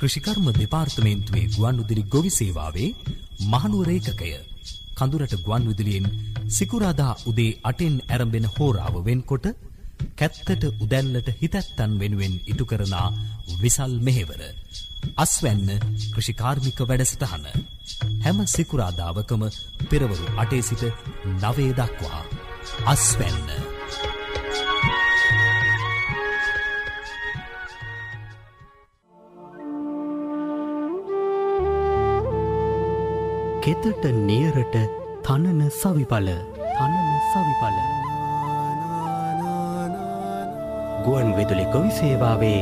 කෘෂිකර්ම දෙපාර්තමේන්තුවේ ගුවන්විදුලි ගොවි සේවාවේ මහනුවර ඒකකය කඳුරට ගුවන්විදුලියෙන් සිකුරාදා උදේ 8න් ඇරඹෙන හෝරාව වෙන්කොට කැත්තට උදැල්ලට හිතැත්තන් වෙනුවෙන් ඉටු කරනා විසල් මෙහෙවර අස්වැන්න කෘෂිකාර්මික වැඩසටහන හැම සිකුරාදාවකම පෙරවරු අටේ සිට නවේ දක්වා අස්වැන්න කෙතට නේරට තනන සවිඵල තනන සවිඵල ගුවන් වෙදුලි ගොවි සේවාවේ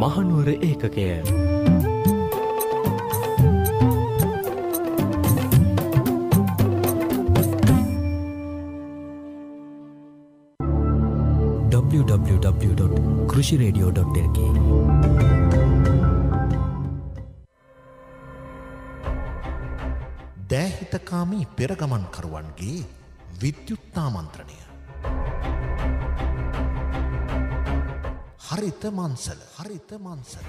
මහනුවර ඒකකය. www.krushiredio.lk දෑහිතකාමී පෙරගමන්කරුවන්ගේ විද්‍යුත්තාමන්ත්‍රණය හරිත මන්සල හරිත මන්සල.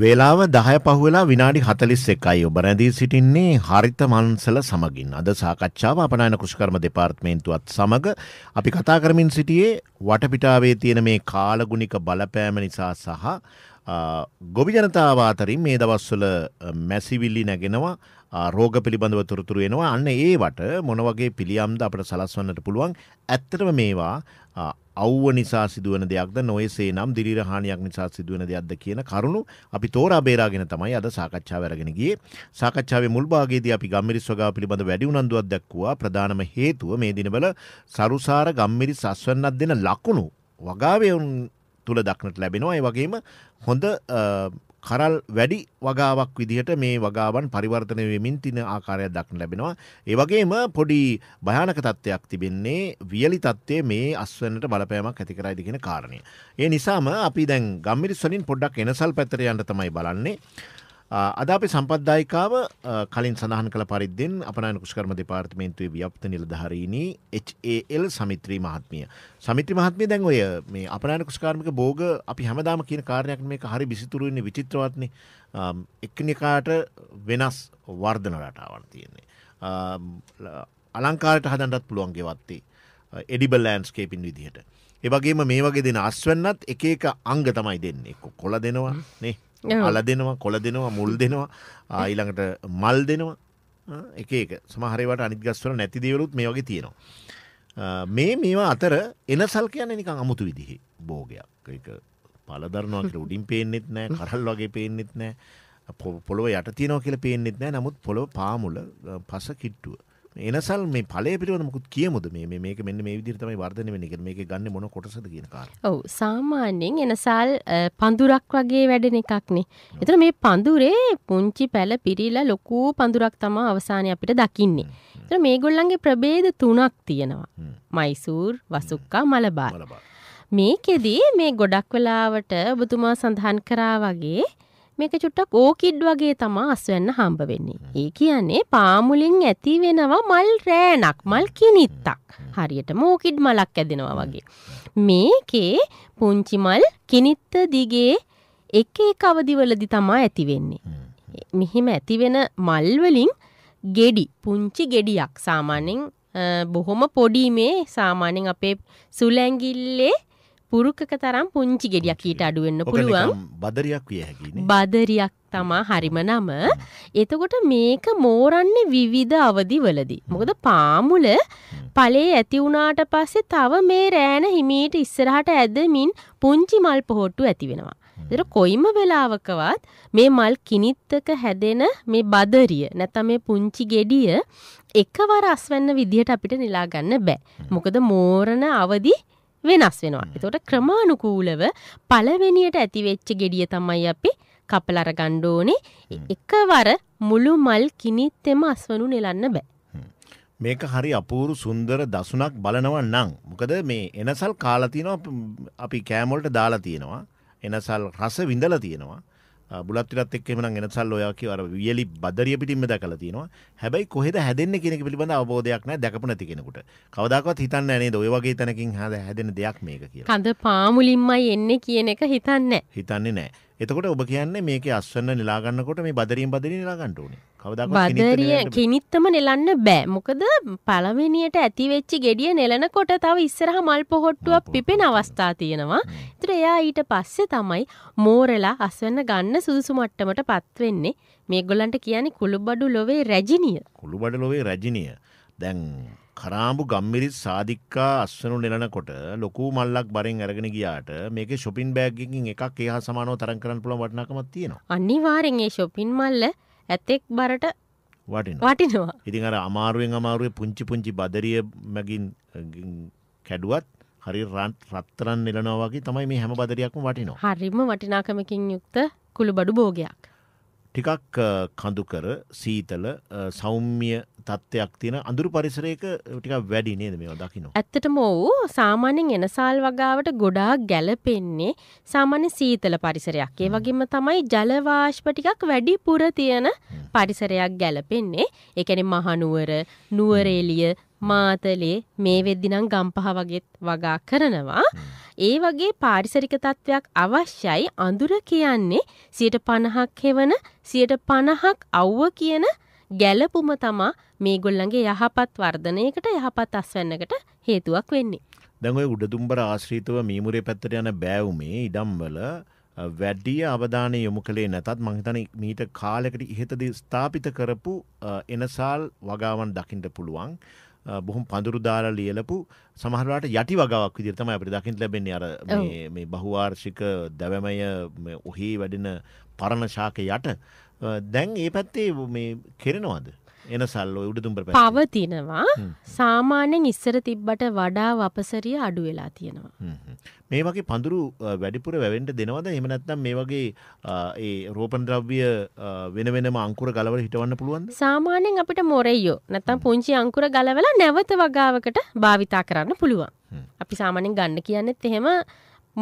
වේලාව 10 පහුවෙලා විනාඩි 41යි ඔබ රැඳී සිටින්නේ හරිත මන්සල සමගින්. අද සාකච්ඡාව අපනයන කුෂ්කර්ම දෙපාර්තමේන්තුවත් සමග අපි කතා කරමින් සිටියේ වටපිටාවේ තියෙන මේ කාලගුණික බලපෑම නිසා සහ ගොවි ජනතාව අතරින් මේ දවස්වල මැසිවිල්ලි නැගෙනවා රෝග පිළිබඳව තොරතුරු වෙනවා අන්න ඒවට මොන වගේ පිළියම්ද අපට සලස්වන්නට පුළුවන් ඇත්තටම මේවා අව්ව නිසා සිදුවන දෙයක්ද නොයසේ නම් දිරිරහණයක් නිසා සිදුවන දෙයක්ද කියන කරුණු අපි තෝරා බේරාගෙන තමයි අද සාකච්ඡාව අරගෙන ගියේ සාකච්ඡාවේ මුල් භාගයේදී අපි ගම්මිරිස් වගාව පිළිබඳ වැඩි උනන්දුවක් දක්වුවා ප්‍රධානම හේතුව මේ දිනවල සරුසාර ගම්මිරිස් අස්වැන්නක් දෙන ලකුණු වගාවේ තුළ දක්නට ලැබෙනවා ඒ වගේම හොඳ කරල් වැඩි වගාවක් විදිහට මේ වගාවන් පරිවර්තනය වෙමින් තින ආකාරයක් දක්න ලැබෙනවා. ඒවගේම පොඩි භයානක තත්ත්වයක් තිබෙන්නේ වියලි තත්ත්වය මේ අස්වන්නට බලපෑමක් ඇතිකරයි දිගෙන කාරණය. ඒ නිසාම අපි දැන් ගම්මිරිස්වලින් පොඩ්ඩක් එනසල් පැතර යන්න තමයි බලන්නේ. අද අපි සම්පද්දායිකාව කලින් සඳහන් කළ පරිද්දෙන් අපනයන කුෂ්කර්ම දෙපාර්තමේන්තුවේ ව්‍යප්ත නිලධාරීණී HAL සමිත්‍රී මහත්මිය. සමිත්‍රී මහත්මිය දැන් ඔය මේ අපනයන කුෂ්කාර්මික භෝග අපි හැමදාම කියන කාරණයක් මේක හරි විසිතුරු ඉන්නේ විචිත්‍රවත්නේ එක්නිකාට වෙනස් වර්ධන රටාවක් තියෙන්නේ. අලංකාරට හදන්නත් පුළුවන් ගෙවත්තේ එඩිබල් ලෑන්ස්කේපින් විදිහට. ඒ වගේම මේ වගේ දෙන අස්වන්නත් එක එක අංග තමයි දෙන්නේ කොළ දෙනවා නේ අල දෙනවා කොළ දෙනවා මුල් දෙනවා ආයිළඟට මල් දෙනවා එක එක සමහරවට අනිගස්වල නැති දේවලුත් මේ වගේ තියෙනවා. මේ මේවා අතර එනසල් කියන්නේ නිකං අමුතු විදිහි බෝගයක් එක පලදරනවාට උඩින් පේෙන්න්නෙත් නෑ [laughs] කරල් වගේ පේෙන්න්නෙත් නෑ පොළොව යට තියනෝ කියල පේෙන්න්නෙත් නෑ නමුත් පොළො පාමුල පස කිට්ටුව. එනසල් මේ පලේ පිරිවන මුකුත් කියමුද මේ මේක මෙන්න මේ විදිර තමයි වර්ධන වෙන එක මේක ගන්න මොන කොටසද කියන කාර ඔව සාමාන්‍යයෙන් එනසල් පඳුරක් වගේ වැඩෙන එකක්නේ එතන මේ පඳුරේ පුංචි පැල පිරිලා ලොකූ පඳුරක් තමා අවසානය අපිට දකින්නේ එතන මේ ගොල්ලන්ගේ ප්‍රබේද තුනක් තියෙනවා මයිසූර් වසුක්කා මලබාර මේකෙදී මේ ගොඩක් වෙලාවට ඔබතුමා සඳහන් කරා වගේ මේක චුට්ටක් ඕකිඩ් වගේ තමා අස්වැන්න හම්බ වෙන්නේ. ඒ කියන්නේ පාමුලින් ඇති වෙනවා මල් රෑනක් මල් කිනිත්තක්. හරියට මෝකිඩ් මලක් ඇදෙනවා වගේ. මේකේ පුංචි මල් කිනිත්ත දිගේ එක එක අවදිවලදි තමා ඇති වෙන්නේ. මෙහිම ඇතිවෙන මල්වලින් ගෙඩි පුංචි ගෙඩියක් සාමාන්‍යෙන් බොහොම පොඩි මේ සාමාන්‍යෙන් අපේ සුලැංගිල්ලේ පුරුකක තරම් පුංචි ගෙඩියක් ඊට අඩු වෙන්න පුළුවන්. බදරියක් විය හැකිනේ. බදරියක් තමා හරිම නම. එතකොට මේක මෝරන්නේ විවිධ අවදිවලදී. මොකද පාමුල ඵලයේ ඇති වුණාට පස්සේ තව මේ රෑන හිමීට ඉස්සරහට ඇදමින් පුංචි මල් පොහොට්ටු ඇති වෙනවා. ඒතර කොයිම වෙලාවකවත් මේ මල් කිනිත්තක හැදෙන මේ බදරිය නැත්නම් මේ පුංචි gediy එකවර අස්වැන්න විදියට අපිට නෙලා ගන්න බෑ. මොකද මෝරණ අවදි වෙනස් වෙනවා. එතකොට ක්‍රමානුකූලව පළවෙනියට ඇතිවෙච්ච ගෙඩිය තමයි අපි කපලා අරගන්න ඕනේ. එකවර මුළු මල් කිනිත්තෙම අස්වනු නෙලන්න බෑ. මේක හරි අපූරු සුන්දර දසුනක් බලනව නම් මොකද මේ එනසල් කාලා තියෙනවා අපි කෑමොල්ට දාලා තියෙනවා එනසල් රස විඳලා තියෙනවා බුලත්තිරත් එක් එමන ගෙනසල් ඔයකි අර වියලි බදරිය පිටිම දැකලා තියෙනවා හැබැයි කොහෙද හැදෙන්න කෙනෙක පිළිබඳ අවබෝධයක් නෑ දැකපු නැති කෙනෙකුට කවදාකවත් හිතන්න නේද ඔය වගේ තැනකින් හැද හැදෙන දෙයක් මේක කියලා කඳ පාමුලින්මයි එන්නේ කියන එක හිතන්නේ හිතන්නේ නෑ එතකොට ඔබ කියන්නේ මේක අස්වන්න නිලාගන්නකොට මේ බදරින් බදරින් නිලාගන්න ඕනේ බදරිය කිනිත්තම නෙලන්න බෑ මොකද පළවෙනියට ඇතිවෙච්චි ගෙඩිය නෙලන කොට තව ඉස්සරහ මල් පොහොට්ටුවක් පිපෙන අවස්ථා තියෙනවා තර එයා ඊට පස්සේ තමයි මෝරලා අස්වන්න ගන්න සුදුසු මට්ටමට පත්වෙන්නේ මේ ගොලන්ට කියන්නේ කුළුබඩු ලොවේ රැජිනිය කුළුබඩ ලොවේ රැජිනිය දැන් කරාඹු ගම්මිරිත් සාධික්කා අස්වනු නෙලනකොට ලොකු මල්ලක් බරින් ඇරගෙන ගියාට මේක ශොපින් බෑග්ගකින් එකක් ඒහා සමානෝ තරන් කරන්න පුළුවන් වටනකමත් තියෙනවා අනිවාරෙන් ඒ ශොපින් මල්ල ඇතෙක් බරට වටිනවා ඉතින් අර අමාරුවෙන් අමාරුවේ පුංචි පුංචි බදරිය මැගින් කැඩුවත් හරි රත්තරන් නිලනවාගේ තමයි මේ හැම බදරයක්ම වටිනවා හරිම වටිනාකමකින් යුක්ත කුළු බඩු බෝගයක් ටිකක් කඳුකර සීතල සෞම්ය තත්ත්වයක් තියෙන අඳුරු පරිසරයක ටික වැඩි නේද මේවා දකිනවා. ඇත්තටම ඔව් සාමාන්‍යයෙන් එනසාල් වගාවට ගොඩාක් ගැලපෙන්නේ සාමාන්‍ය සීතල පරිසරයක්. ඒ වගේම තමයි ජල වාෂ්ප ටිකක් වැඩි පුර තියෙන පරිසරයක් ගැලපෙන්නේ. ඒ කියන්නේ මහනුවර, නුවරඑළිය, මාතලේ මේ වෙද්දිනම් ගම්පහ වගෙත් වගා කරනවා. ඒ වගේ පාරිසරික තත්ත්වයක් අවශ්‍යයි අඳුර කියන්නේ සියට පණහක් හෙවන සියට පණහක් අව්ව කියන ගැලපුම තමා මේ ගොල්ලන්ගේ යහපත් වර්ධනයකට යහපත් අස්වැන්නකට හේතුවක් වෙන්නේ. දැඟ උඩදුම්බර ආශ්‍රීතව මීමුරේ පැත්තට යන බෑවුමේ ඉඩම්වල වැඩිය අවධානය යොමු කළේ නැතත් මහිතන මීට කාලෙකට ඉහතද ස්ථාපිත කරපු එනසාල් වගාවන් දකිින්ට පුළුවන්. බොහොම පඳුරු දාලා ලියලපු සමහරලාට යටි වගාවක් විදිහට තමයි අපිට දකින්න ලැබෙන්නේ අර මේ මේ බහුවාර්ෂික දැවැමය ඔහි වැඩෙන පරණ ශාක යට දැන් ඒ පැත්තේ මේ කෙරෙනවද එන සල්ලෝ උඩුදුම්බර පවතිනවා සාමාන්‍යෙන් ඉස්සර තිබ්බට වඩා වපසරිය අඩු වෙලා තියෙනවා. මේ වගේ පඳුරු වැඩිපුර වැවෙන්ට දෙනවද එම නැත්නම් මේ වගේ ඒ රෝපන් ද්‍රව්‍ය වෙන වෙනම අංකුර ගලවල හිටවන්න පුළුවන් සාමාන්‍යයෙන් අපිට මොරෙයෝ නැත්තම් පුංචි අංකුර ගලවලා නැවත වගාවකට භාවිතා කරන්න පුළුවන්. අපි සාමාන්‍යෙන් ගන්න කියන්නෙත් එහෙම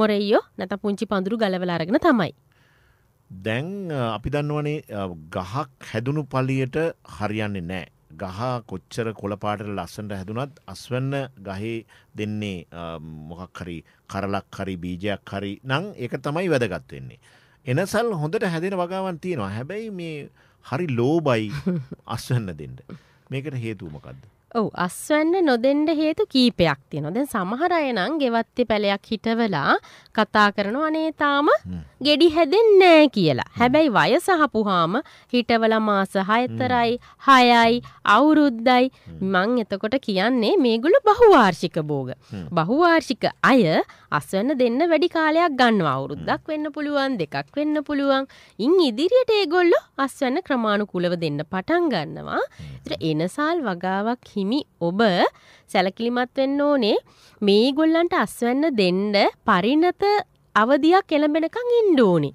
මොරෙයෝ නැත පුංචි පඳුරු ගලවලා අරගෙන තමයි. දැන් අපි දන්නවනේ ගහක් හැදුණු පලියට හරියන්නේ නෑ. ගහ කොච්චර කොළපාට ලස්සට හැදුනත් අස්වන්න ගහේ දෙන්නේ මොකක් හරි කරලක් හරි බීජයක් හරි නං එක තමයි වැදගත්වෙන්නේ. එනසල් හොඳට හැදෙන වගාවන් තියෙනවා හැබැයි මේ හරි ලෝබයි [laughs] අස්වන්න දෙන්න. මේකට හේතුවමකක්ද. ඔව අස්වැන්න නොදෙන්ඩ හේතු කීපයක් තියෙනවා. දැන් සමහර අය නම් ගෙවත්තේ පැලයක් හිටවලා කතා කරනවා අනේ තාම ගෙඩි හැදෙන්නේ නැහැ කියලා. හැබැයි වයස හපුවාම හිටවලා මාස 4යි, 6යි, අවුරුද්දයි මං එතකොට කියන්නේ මේගොල්ලෝ බහුවාර්ෂික භෝග. බහුවාර්ෂික අය අස්වැන්න දෙන්න වැඩි කාලයක් ගන්නවා. අවුරුද්දක් වෙන්න පුළුවන්, දෙකක් වෙන්න පුළුවන්. ඉන් ඉදිරියට ඒගොල්ලෝ අස්වැන්න ක්‍රමානුකූලව දෙන්න පටන් ගන්නවා. ඒතර එනසාල් වගාවක් හිමි ඔබ සැලකිලිමත් වෙන්න ඕනේ මේ ගොල්ලන්ට අස්වැන්න දෙන්න පරිණත අවධියක් එළඹෙනකන් ඉන්න ඕනේ.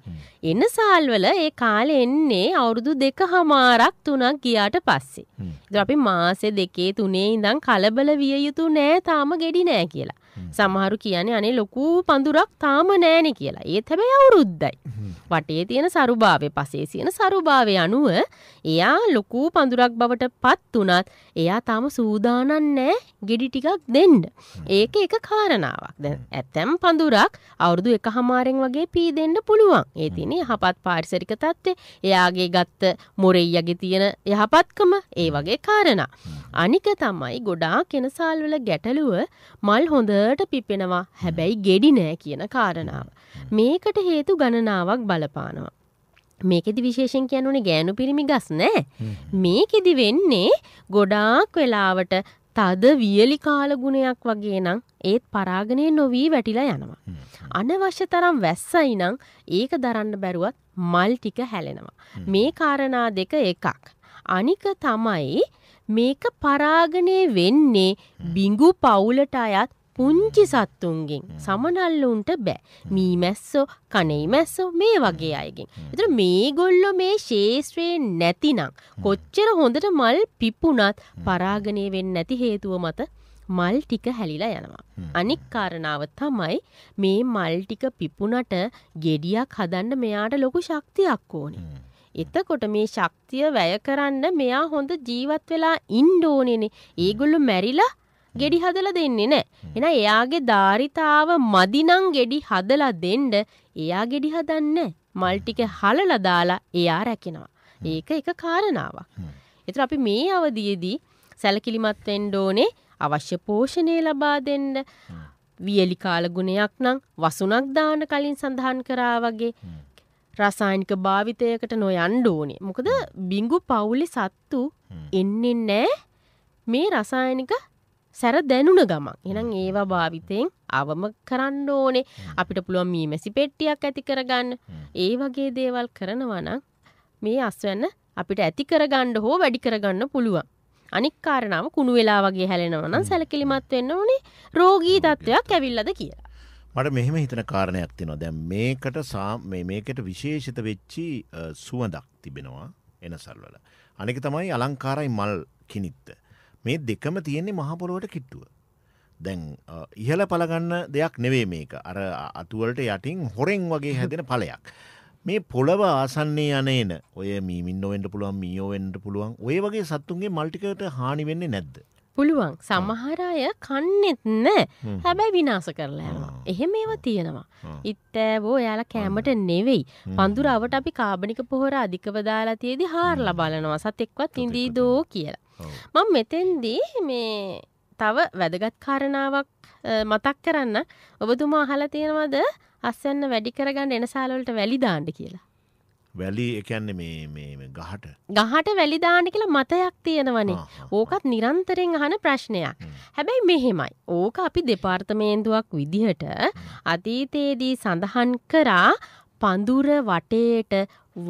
එන සාල්වල ඒ කාලේ එන්නේ අවුරුදු දෙක හමාරක් තුනක් ගියාට පස්සේ. ඉතින් අපි මාසේ දෙකේ තුනේ ඉඳන් කලබල විය යුතු නෑ තාම ගෙඩි නෑ කියලා. සමහරු කියන්නේ අනේ ලොකු පඳුරක් තාම නෑනේ කියලා. ඒත් හැබැයි අවුරුද්දයි. වටේ තියෙන සරුභාවය පසේ සියන සරුභාවය අනුව එයා ලොකූ පඳුරක් බවට පත් වනත් එයා තාම සූදානන්නෑ ගෙඩි ටිකක් දෙන්න. ඒක එක කාරණාවක් දැ ඇත්තැම් පඳුරක් අවුරුදු එක හමාරෙන් වගේ පී දෙන්න පුළුවන් ඒ තින යහපත් පාරිසරික තත්ත්වේ එයාගේ ගත්ත මොරෙයියගේ තියෙන යහපත්කම ඒ වගේ කාරණා. අනික තමයි ගොඩා කෙනසාල්වල ගැටලුව මල් හොඳට පිපෙනවා හැබැයි ගෙඩි නෑ කියන කාරණාව. මේකට හේතු ගණනාවක් බලපානවා. මේකෙදි විශේෂෙන් කියන්නුනේ ගෑනු පිරිමි ගස් නෑ. මේකෙදි වෙන්නේ ගොඩාක් වෙලාවට තද වියලි කාල ගුණයක් වගේ නම් ඒත් පරාගණය නොවී වැටිලා යනවා. අනවශ්‍ය තරම් වැස්සයි නම් ඒක දරන්න බැරුවත් මල් ටික හැලෙනවා. මේ කාරණා දෙක එකක්. අනික තමයි මේක පරාගණය වෙන්නේ බිඟු පවුලට අයත් පුංචි සත්තුන්ගෙන් සමනල්ලුන්ට බෑ මීමැස්සෝ කනෙයිමැස්සෝ මේ වගේ අයගෙන්. එතර මේ ගොල්ලො මේ ශේෂත්‍රයේ නැතිනං. කොච්චර හොඳට මල් පිප්පුනත් පරාගණය වෙන්න නැති හේතුව මත මල් ටික හැලිලා යනවා. අනික් කාරණාව තමයි මේ මල් ටික පිපුනට ගෙඩියක් හදන්න මෙයාට ලොකු ශක්තියක් ඕනේ. එතකොට මේ ශක්තිය වැය කරන්න මෙයා හොඳ ජීවත් වෙලා ඉන්ඩෝනෙනේ ඒගොල්ලු මැරිලා ගෙඩි හදල දෙන්නේ නෑ එන එයාගේ ධාරිතාව මදිනං ගෙඩි හදලා දෙන්ඩ එයා ගෙඩි හදන්න මල්ටික හලල දාලා එයා රැකෙනවා ඒක එක කාරණාවක් එතර අපි මේ අවදියේදී සැලකිලිමත් වෙන්ඩෝනේ අවශ්‍ය පෝෂණය ලබා දෙන්න වියලි කාලගුණයක් නම් වසුනක් දාන කලින් සඳහන් කරා වගේ රසායනික භාවිතයකට නොයන්ඩ ඕනේ. මොකද බිංගු පවුලි සත්තු එන්නෙන් නෑ මේ රසායනික සැර දැනුන ගමන් එනම් ඒවා භාවිතයෙන් අවම කරන්න ඕනේ අපිට පුළුවන් මීමැසි පෙට්ටියක් ඇති කරගන්න ඒ වගේ දේවල් කරනවනම් මේ අස්වැන්න අපිට ඇති කරගන්න හෝ වැඩි කරගන්න පුළුවන් අනික් කාරණාව කුණු වෙලා වගේ හැලෙනවනම් සැලකිලිමත් වෙන්න ඕනේ රෝගී තත්ත්වයක් ඇවිල්ලද කියලා මට මෙහෙම හිතන කාරණයක් තිනවා දැන් මේකට සා මේකට විශේෂිත වෙච්චි සුවඳක් තිබෙනවා එනසල්වල. අනෙක තමයි අලංකාරයි මල් කිනිත්ත. මේ දෙකම තියෙන්නේ මහපොළොවට කිට්ටුව. දැන් ඉහල පලගන්න දෙයක් නෙවේ මේක අර අතුවලට යටින් හොරෙන් වගේ හැදෙන පලයක්. මේ පොළව ආසන්නේ යනේන ඔය මීමින් නොවෙන්ට පුළුවන් මියෝවෙන්ට පුළුවන් ඔය වගේ සත්තුන්ගේ මල්ටිකට හානි වෙන්නේ නැද්ද. පුළුවන් සමහර අය කන්නෙත්න හැබැයි විනාස කරලා යනවා. එහෙම ඒවා තියෙනවා. ඉත්තෑබෝ යාලා කෑමට නෙවෙයි. පඳුරවට අපි කාබනික පොහොර අධිකව දාලා තියේදී හාරලා බලනවා සතෙක්වත් ඉඳී දෝ කියලා. මම මෙතෙන්දී මේ තව වැදගත් කාරණාවක් මතක් කරන්න ඔබතුමා අහලා තියෙනවද? අස්වැන්න වැඩි කරගන්න එනසාලවලට වැලි දාන්න කියලා. වැලි එකන්නේ මේ ගහට ගහට වැලිදාන කියලා මතයක් තියෙනවනේ ඕකත් නිරන්තරෙන් අහන ප්‍රශ්නයක් හැබැයි මෙහෙමයි ඕක අපි දෙපාර්තමේන්දුවක් විදිහට අතීතයේදී සඳහන් කරා පඳුර වටේට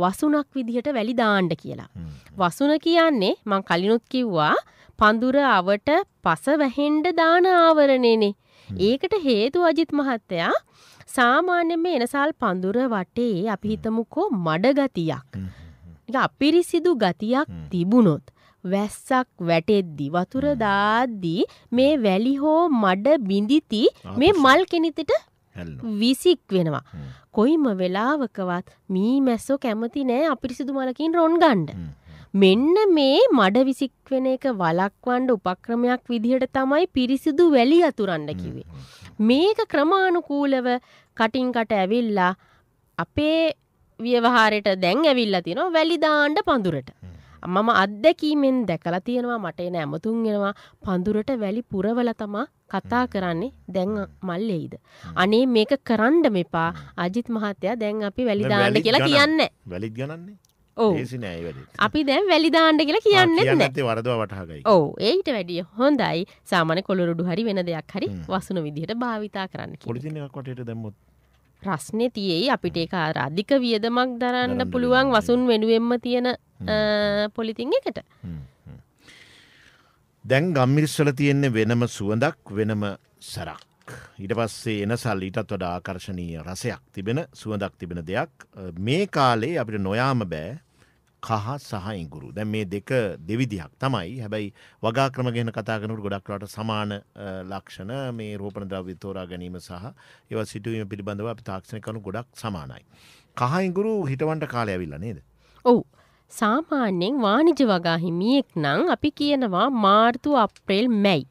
වසුනක් විදිහට වැලිදාණ්ඩ කියලා. වසුන කියන්නේ මං කලිනුත් කිව්වා පඳුර අවට පස වැහෙන්ඩ දාන ආවරණයනේ. ඒකට හේතු අජිත් මහත්තයා සාමාන්‍යයෙන් මේ එනසල් පඳුර වටේ අපි හිතමුකෝ මඩ ගතියක්. අපිරිසිදු ගතියක් තිබුණොත් වැස්සක් වැටෙද්දි වතුර දාද්දී මේ වැලි හෝ මඩ බිඳිති මේ මල් කෙනෙතට විසික් වෙනවා. කොයිම වෙලාවකවත් මී මැස්සෝ කැමති නෑ අපිරිසිදු මලකින් රොන් ගණ්ඩ. මෙන්න මේ මඩ විසික් වෙන එක වලක්වන්ඩ උපක්‍රමයක් විදිහට තමයි පිරිසිදු වැලි අතුරන්න කිවේ. මේක ක්‍රමානුකූලව කටින් කට ඇවිල්ලා අපේ ව්‍යවහාරයට දැන් ඇවිල්ලා තියෙනවා වැලිදාණ්ඩ පඳුරට. මම අත්දැකීමෙන් දැකලා තියෙනවා මට එන ඇමතුන් එනවා පඳුරට වැලි පුරවල තමා කතා කරන්නේ දැන් මල්ලෙයිද. අනේ මේක කරන්න මෙපා අජිත් මහත්තයා දැන් අපි වැලිදාණ්ඩ කියලා කියන්න. වැලිත් ගණන්නේ. ඒසි නෑ වැඩ අපි දැම් වැලිදාන්ඩ කියලා කියන්න නැති වරදව වටහගයි ඕ ඒට වැඩිය හොඳයි සාමන කොළරුඩු හරි වෙන දෙයක් හරි වසුන විදිහට භාවිතා කරන්න පොලිසිනක්කොට දැම්මුත් ප්‍රශ්නය තියයි අපිට ඒක අරධික වියදමක් දරන්න පුළුවන් වසුන් වෙනුවෙන්ම තියෙන පොලිතින් එකට දැන් ගම්මිරිස්සල තියෙන්නේ වෙනම සුවඳක් වෙනම සරක්. ඊට පස්සේ එන සල් ඊටත් වඩා ආකර්ශණීය රසයක් තිබෙන සුවඳක් තිබෙන දෙයක් මේ කාලේ අපිට නොයාම බෑ කහ සහ ඉඟුරු. දැන් මේ දෙක දෙවිදිහක් තමයි. හැබැයි වගා ක්‍රම ගැන කතා කරනකොට ගොඩක් වෙලාවට සමාන ලක්ෂණ මේ රෝපණ ද්‍රව්‍ය තෝරා ගැනීම සහ ඒවා සිටුවීම පිළිබඳව අපි තාක්ෂණික කරුණු ගොඩක් සමානයි. කහ ඉඟුරු හිටවන්ට කාලය ඇවිල්ලා නේද? ඔව්. සාමාන්‍යයෙන් වාණිජ වගා හිමියෙක් නම් අපි කියනවා මාර්තු අප්‍රේල් මැයි.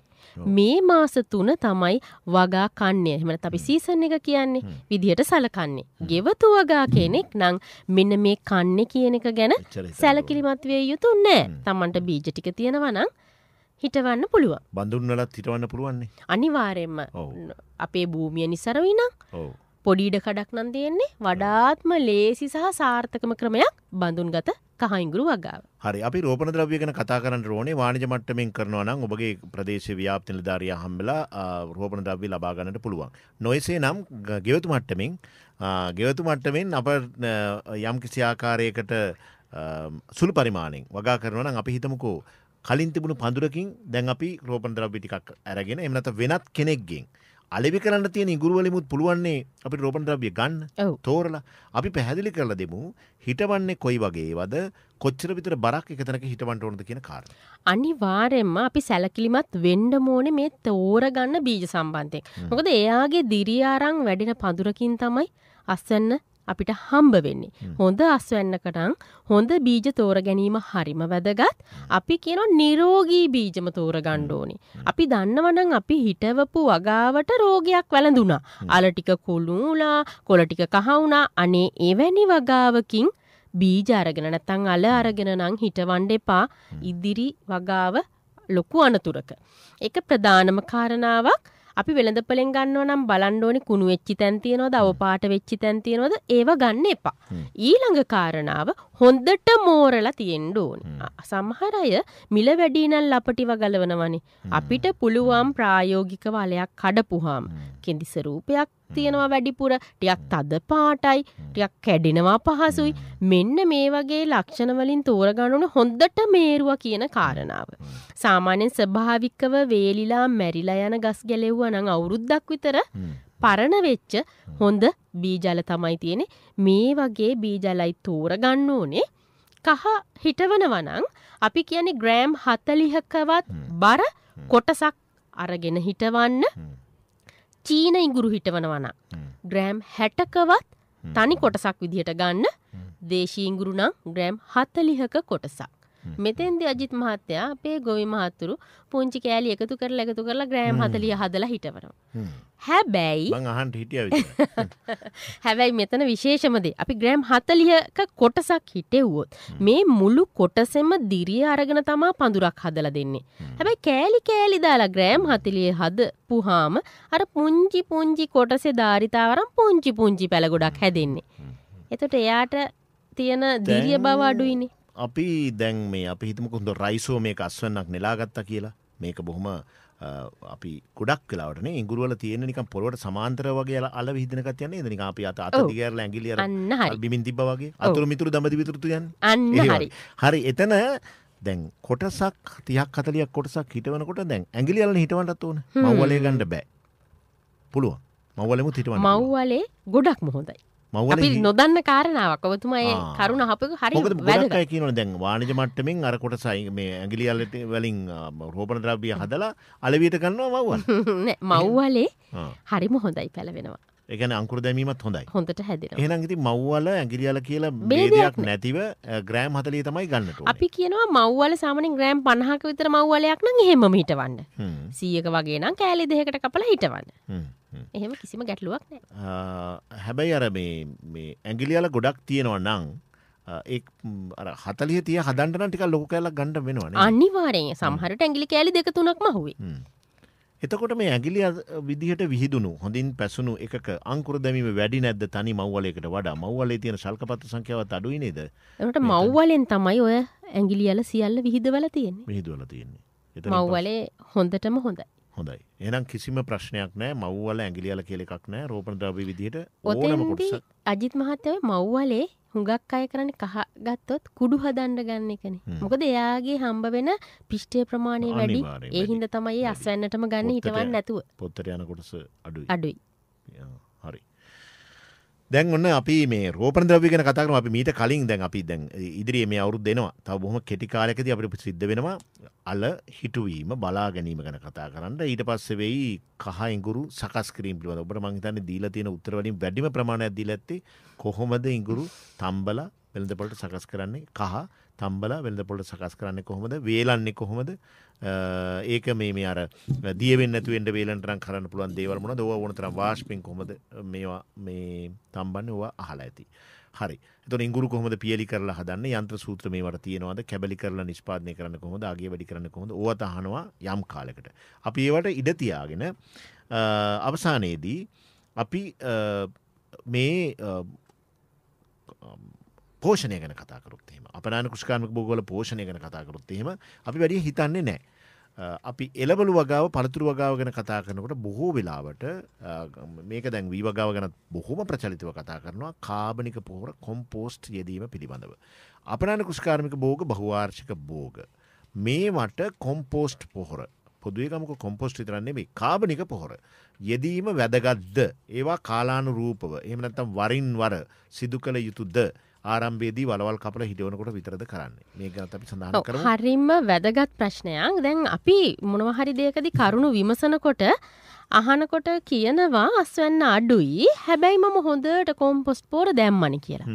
මේ මාස තුන තමයි වගා කන්නේ. එහෙමනම් අපි සීසන් එක කියන්නේ විදියට සලකන්නේ. ගෙවතු වගා කෙනෙක් නම් මෙන්න මේ කන්නේ කියන එක ගැන සැලකිලිමත් විය යුතු නෑ. Tamanට බීජ ටික තියෙනවා නම් හිටවන්න පුළුවන්. බඳුන්වලත් හිටවන්න පුළුවන් නේ. අනිවාර්යයෙන්ම. අපේ භූමිය નિසරවිනම්. ඔව්. පොඩීඩ කඩක් නම් තියෙන්නේ වඩාත්ම ලේසි සහ සාර්ථකම ක්‍රමයක් බඳුන්ගත කහයිංගුරු වගාව. හරි අපි රෝපණ ද්‍රව්‍ය ගැන කතා කරන්න ඕනේ වාණිජ මට්ටමින් කරනවා නම් ඔබගේ ප්‍රදේශීය ව්‍යාප්ති නිලධාරියා හම්බලා රෝපණ ද්‍රව්‍ය ලබා ගන්නට පුළුවන්. නොයසේ නම් ගෙවතු මට්ටමින් ගෙවතු මට්ටමින් අප යම් කිසි ආකාරයකට සුළු පරිමාණයෙන් වගා කරනවා නම් අපි හිතමුකෝ කලින් තිබුණු පඳුරකින් දැන් අපි රෝපණ ද්‍රව්‍ය ටිකක් අරගෙන එමු නැත්නම් වෙනත් කෙනෙක්ගෙන් අලෙවි කරන්න තියෙන ඉගුරුවලිමුත් පුළුවන්නේ අපි රෝපණ ද්‍රව්‍ය ගන්න තෝරලා අපි පැහැදිලි කරලා දෙමු හිටවන්නේ කොයි වගේවද කොච්චර විතර බරක් එක තැනක හිටවන්න ඕනද කියන කාරණා. අනිවාර්යෙන්ම අපි සැලකිලිමත් වෙන්න ඕනේ මේ තෝරගන්න බීජ සම්බන්ධයෙන්. මොකද එයාගේ දිරිය අරන් වැඩෙන පඳුරකින් තමයි අසන්න අපිට හම්බ වෙන්නේ. හොඳ අස්වැන්නකටන් හොඳ බීජ තෝර ගැනීම හරිම වැදගත්. අපි කියන නිරෝගී බීජම තෝර ගන්න ඕනේ. අපි දන්නවනම් අපි හිටවපු වගාවට රෝගයක් වැළඳුණා. අල ටික කුළු වුණා, කොළ ටික කහ වුණා. අනේ එවැනි වගාවකින් බීජ අරගෙන නැත්නම් අල අරගෙන නම් හිටවන්න එපා. ඉදිරි වගාව ලොකු අනතුරක. ඒක ප්‍රධානම කාරණාවක්. අපි වෙළඳ පලෙන් ගන්නව නම් බලන්ඩෝනි කුණු වෙච්චි තැන් තියෙනවද අවපාට වෙච්චි තැන් තියෙනවද ඒව ගන්න එපා. ඊළඟ කාරණාව හොන්දට මෝරලා තියෙන්ඩ ඕන. සමහර අය මිල වැඩීනල් ලපටිව ගලවනවනේ. අපිට පුළුවන් ප්‍රායෝගික වලයක් කඩපුහාම් කෙදිස රූපයක් තියෙනවා වැඩිපුර ටියක් තද පාටයි ටියක් කැඩෙනවා පහසුයි මෙන්න මේ වගේ ලක්ෂණවලින් තෝරගණුණු හොඳට මේරුව කියන කාරණාව. සාමාන්‍යෙන් ස්භාවිකව වේලිලා මැරිලා යන ගස් ගැලෙව්ව නං අවුරුද්දක් විතර පරණ වෙච්ච හොඳ බීජල තමයි තියෙනෙ මේ වගේ බීජලයි තෝරගන්න ඕනේ කහ හිටවනවනං අපි කියන්නේ ග්‍රෑම් හතලිහකවත් බර කොටසක් අරගෙන හිටවන්න චීන ඉගුරු හිටවනවන. ග්‍රෑම් හැටකවත් තනි කොටසක් විදිහට ගන්න දේශීංගුරුනම් ග්‍රෑම් හතලිහක කොටසක්. මෙතෙන්ද අජිත් මහත්තයා අපේ ගොවි මහතුරු පුංචි කෑලි එකතු කරලා එකතු කරලා ග්‍රෑම් හතලිය හදලා හිටවනවා. හැබැයි [laughs] හැබැයි මෙතන විශේෂමදේ අපි ග්‍රෑම් හතලියක කොටසක් හිටෙව්වොත් මේ මුළු කොටසෙම දිරිය අරගෙන තමා පඳුරක් හදලා දෙන්නේ. හැබැයි කෑලි කෑලි දාලා ග්‍රෑම් හතලිය හද පුහාම අර පුංචි පුංචි කොටසේ ධාරිතාවරම් පුංචි පුංචි පැළගොඩක් හැදෙන්නේ. එතොට එයාට තියෙන දිරිය බව අඩුයිනේ. අපි දැන් මේ අපි හිතමකුද රයිසෝ මේ අස්වන්නක් නෙලාගත්තා කියලා මේක බොහොම අපි ගොඩක් කලාට ඉගුරුවල තියෙන නික පොලොට සමාන්තර වගේ අල විහිදනකත් යන්නේ නික අපි අත අත දිගරල ඇගිලිය බිමින් තිබ වගේ අතුරු මිතුරු දමති විතුරතුයන් හරි එතන දැන් කොටසක් තියක් කතලියක් කොටසක් හිටවනකොට දැන් ඇගිලියල හිටවටත් ඕන මවලේ ගණඩ බෑ පුළුවන් මවලමු හිටව මව්වලේ ගොඩක් මොහොදයි අපි නොදන්න කාරණාවක් ඔබතුමයි කරුණ හපක හරි වැඩකයි කියන දැන් වානජ මට්ටමින් අරකොට සයි මේ ඇගිලියල්ලට වලින් රෝපණ ද්‍රව්‍ය හදලා අලවියට ගන්නවා මව්වල් [laughs] මව්වලේ හරිම හොඳයි පැලවෙනවා එකන අංකුර දැමීමත් හොඳයි හොඳට හැදෙන එහනම් ඉති මව්වල ඇගිරියල කියලා බේදයක් නැතිව ග්‍රෑම් හතලිය තමයි ගන්නට අපි කියනවා මව්වල සාමනින් ග්‍රෑම් පණහක විතර මව්වලයක් නම් එහෙම හිටවන්න සීයක වගේ නම් කෑලි දෙහකට කපලා හිටවන්න එහෙම කිසිම ගැටලුවක් නෑ හැබැයි අර මේ ඇගිලියල ගොඩක් තියෙනව නං හතලිය තිය හදන්ටන ටික ලොක කෑලක් ගණඩ වෙනවන අනිවාරයෙන් සමහරට ඇගිලි කෑලි දෙක තුනක් මහුවේ එතකොට මේ ඇගිලි විදිහට විහිදුණු හොඳින් පැසුණු එක අංකුර දැමීම වැඩි නැද්ද තනි මව්වලයකට වඩා මව්වලේ තියෙන ශල්කපත සංඛ්‍යාවත් අඩුයි නේද එට මව්වලෙන් තමයි ඔය ඇගිලියල සියල්ල විහිදවල තියෙන විහිදවල තියෙන්නේ මව්වලේ හොඳටම හොඳයි හොඳයි එනම් කිසිම ප්‍රශ්නයක් නෑ මව්වල ඇගිලියල කෙලෙක් නෑ රෝපණ ද්‍රවි විදිහට ඕනම කොටස අජිත් මහත්තයව මව්වලේ හුඟක් අය කරන්න කහ ගත්තොත් කුඩු හදන්න ගන්න එකන මොකද එයාගේ හම්බ වෙන පිෂ්ටය ප්‍රමාණය වැඩි ඒහින්ද තමයි අස්වැන්නටම ගන්න හිටවන්න නැතුව පොත්තර යන කොටස අඩුයි අඩුයි දැන් ඔන්න අපි මේ රෝපන ද්‍රව්‍ය ගැන කතා කරමු අපි මීට කලින් දැන් අපි දැන් ඉදිරියේ මේ අවුරුද්ද එනවා. තව බොහොම කෙටි කාලයකදී අපිට සිද්ධ වෙනවා අල හිටුවීම බලා ගැනීම ගැන කතා කරන්න. ඊට පස්සේ වෙයි කහ ඉඟුරු සකස් කිරීම පිළිබඳව. ඔබට මම හිතන්නේ දීලා තියෙන උත්තර වලින් වැඩිම ප්‍රමාණයක් දීලා ඇත්තේ කොහොමද ඉඟුරු තම්බලා වෙළඳපොළට සකස් කරන්නේ කහ තම්බලා වෙළඳ පොලට සකස් කරන්නේ කොහොමද වේලන්නේ කොහොමද ඒක මේ මේ අර දියවෙන්න නැතුවෙන්ට වේලන්ටරම් කරන්න පුළුවන් දේවල් මොනවද ඕවා ඕනතරම් වාෂ්පින් කොහොමද මේවා මේ තම්බන්නේ ඕවා අහලා ඇති හරි එතකොට ඉඟුරු කොහොමද පියලි කරලා හදන්නේ යන්ත්‍ර සූත්‍ර මේවට තියෙනවද කැබලි කරලා නිෂ්පාදනය කරන්න කොහොමද අගය වැඩි කරන්න කොහොමද ඕවා තහනවා යම් කාලයකට අපි ඒවට ඉඩ තියාගෙන අවසානයේදී අපි මේ පෝෂණය ගැන කතාකරොත් එෙම අපනාන කෘෂකාමක බෝගල පෝෂණය ගැන කතාකරොත් එෙම අපි වැඩිය හිතන්නේ නෑ. අපි එලබලු වගාව පළතුරු වගාව ගැන කතා කරනකොට බොහෝ වෙලාවට මේක දැන් වී වගාව ගැනත් බොහොම ප්‍රචලිතව කතා කරනවා කාබනික පොහොර කොම්පෝස්ට් යෙදීම පිළිබඳව. අපනාන කෘෂකාර්මික බෝග බහවාර්ෂික බෝග. මේමට කොම්පෝස්ට් පොහොර පොදුවේගමක කොම්පෝස්ට් විතරන්නේ මේ කාබනික පොහොර. යෙදීම වැදගත්ද ඒවා කාලානු රූපව එහමනත්තම් වරින් වර සිදු කළ යුතුද ආරම්බේදී වලවල් කපල හිටවනකොට විතරද කරන්න මේකත් අපි සඳහන කර හරිම වැදගත් ප්‍රශ්නයක් දැන් අපි මොනවහරි දෙයකදි කරුණු විමසනකොට අහනකොට කියනවා අස්වැන්න අඩුයි හැබැයි මම හොඳට කොම්පොස්ට පෝර දැම්මනි කියලා.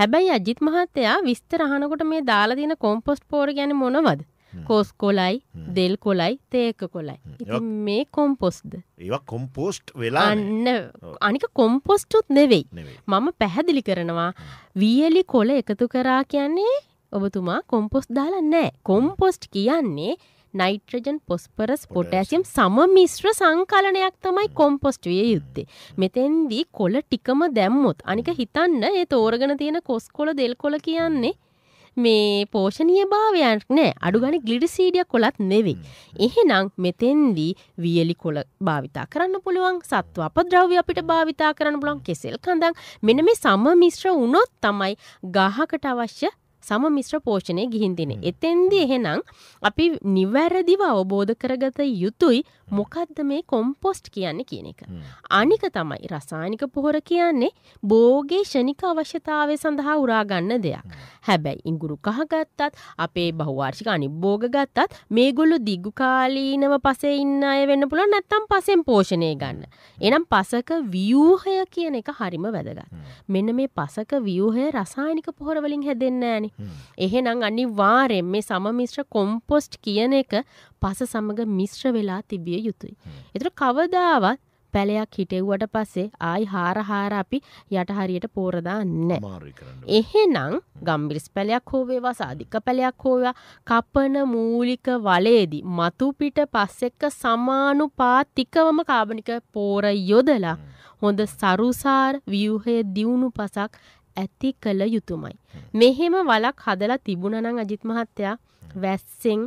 හැබැයි අජිත් මහත්තයා විස්තර අහනකොට මේ දාලා තියෙන කොම්පොස්ට පෝර ගැන මොනවද? කෝස් කොලයි දෙල් කොලයි තේක කොලයි මේ කොම්පොස්්ද ඒවා කොම්පෝස්ට් වෙලා අන්න අනික කොම්පොස්ටුත් නෙවෙයි මම පැහැදිලි කරනවා වියලි කොල එකතු කරා කියන්නේ ඔබතුමා කොම්පොස්් දාලා නෑ කොම්පොස්ට් කියන්නේ නයිට්‍රජන් පොස්පරස් පොටෑසිම් සම මිශ්‍ර සංකලනයක් තමයි කොම්පොස්ට් විය යුත්තේ. මෙතෙන්දී කොල ටිකම දැම්මොත් අනික හිතන්න ඒ තෝරගෙන තියෙන කොස් කොල දෙල් කොල කියන්නේ මේ පෝෂණය භාවයන් නෑ අඩුගනි ගලිඩිසීඩියක් කොලත් නෙවෙයි. එහෙනම් මෙතෙන්දී වියලි කොල භාවිතා කරන්න පුළුවන් සත්ව අපද්‍රව්‍ය අපිට භාවිතා කරන්න පුලන් කෙසෙල් කඳක් මෙන මේ සම මිශ්‍ර වුණොත් තමයි ගාහකට අවශ්‍ය සම මිශ්‍ර පෝෂණය ගිහින්දින. එතෙන්දි එහෙනම් අපි නිවැරදිව අවබෝධ කරගත යුතුයි මොකක්ද මේ කොම්පොස්ට් කියන්නේ කියන එක. අනික තමයි රසායනික පොහොර කියන්නේ බෝගේ ෂණික අවශ්‍යතාවය සඳහා උරාගන්න දෙයක්. හැබැයි ඉංගුරු කහගත්තත් අපේ බහුවාර්ෂික අනිභෝග ගත්තත් මේගොල්ලු දිග්ගුකාලීනව පසේ ඉන්න අය වෙන්න පුළුවන් නැත්තම් පසෙන් පෝෂණය ගන්න. එනම් පසක ව්‍යූහය කියන එක හරිම වැදගත්. මෙන්න මේ පසක ව්‍යූහය රසායනික පොහොරවලින් හැදෙන්න ඇනි. එහෙනම් අනිවාර්යෙන් මේ සමමිශ්‍ර කොම්පොස්ට් කියන එක පස සමග මිශ්‍ර වෙලා තිබිය යුතුයි. ඒතර කවදාවත් පැලයක් හිටෙව්වට පස්සේ ආයි හාර හාර අපි යට හරියට පෝර දාන්නේ එහෙනම් ගම්බිරිස් පැලයක් හෝ වේවා සාධික පැලයක් හෝ වේවා කපන මූලික වලේදී මතු පිට පස්සෙක සමානුපාතිකවම කාබනික පෝර යොදලා හොඳ සරුසාර ව්‍යුහය දියුණු පසක් ඇති කළ යුතුමයි. මෙහෙම වලක් හදලා තිබුණනම් අජිත් මහත්තයා වැස්සෙන්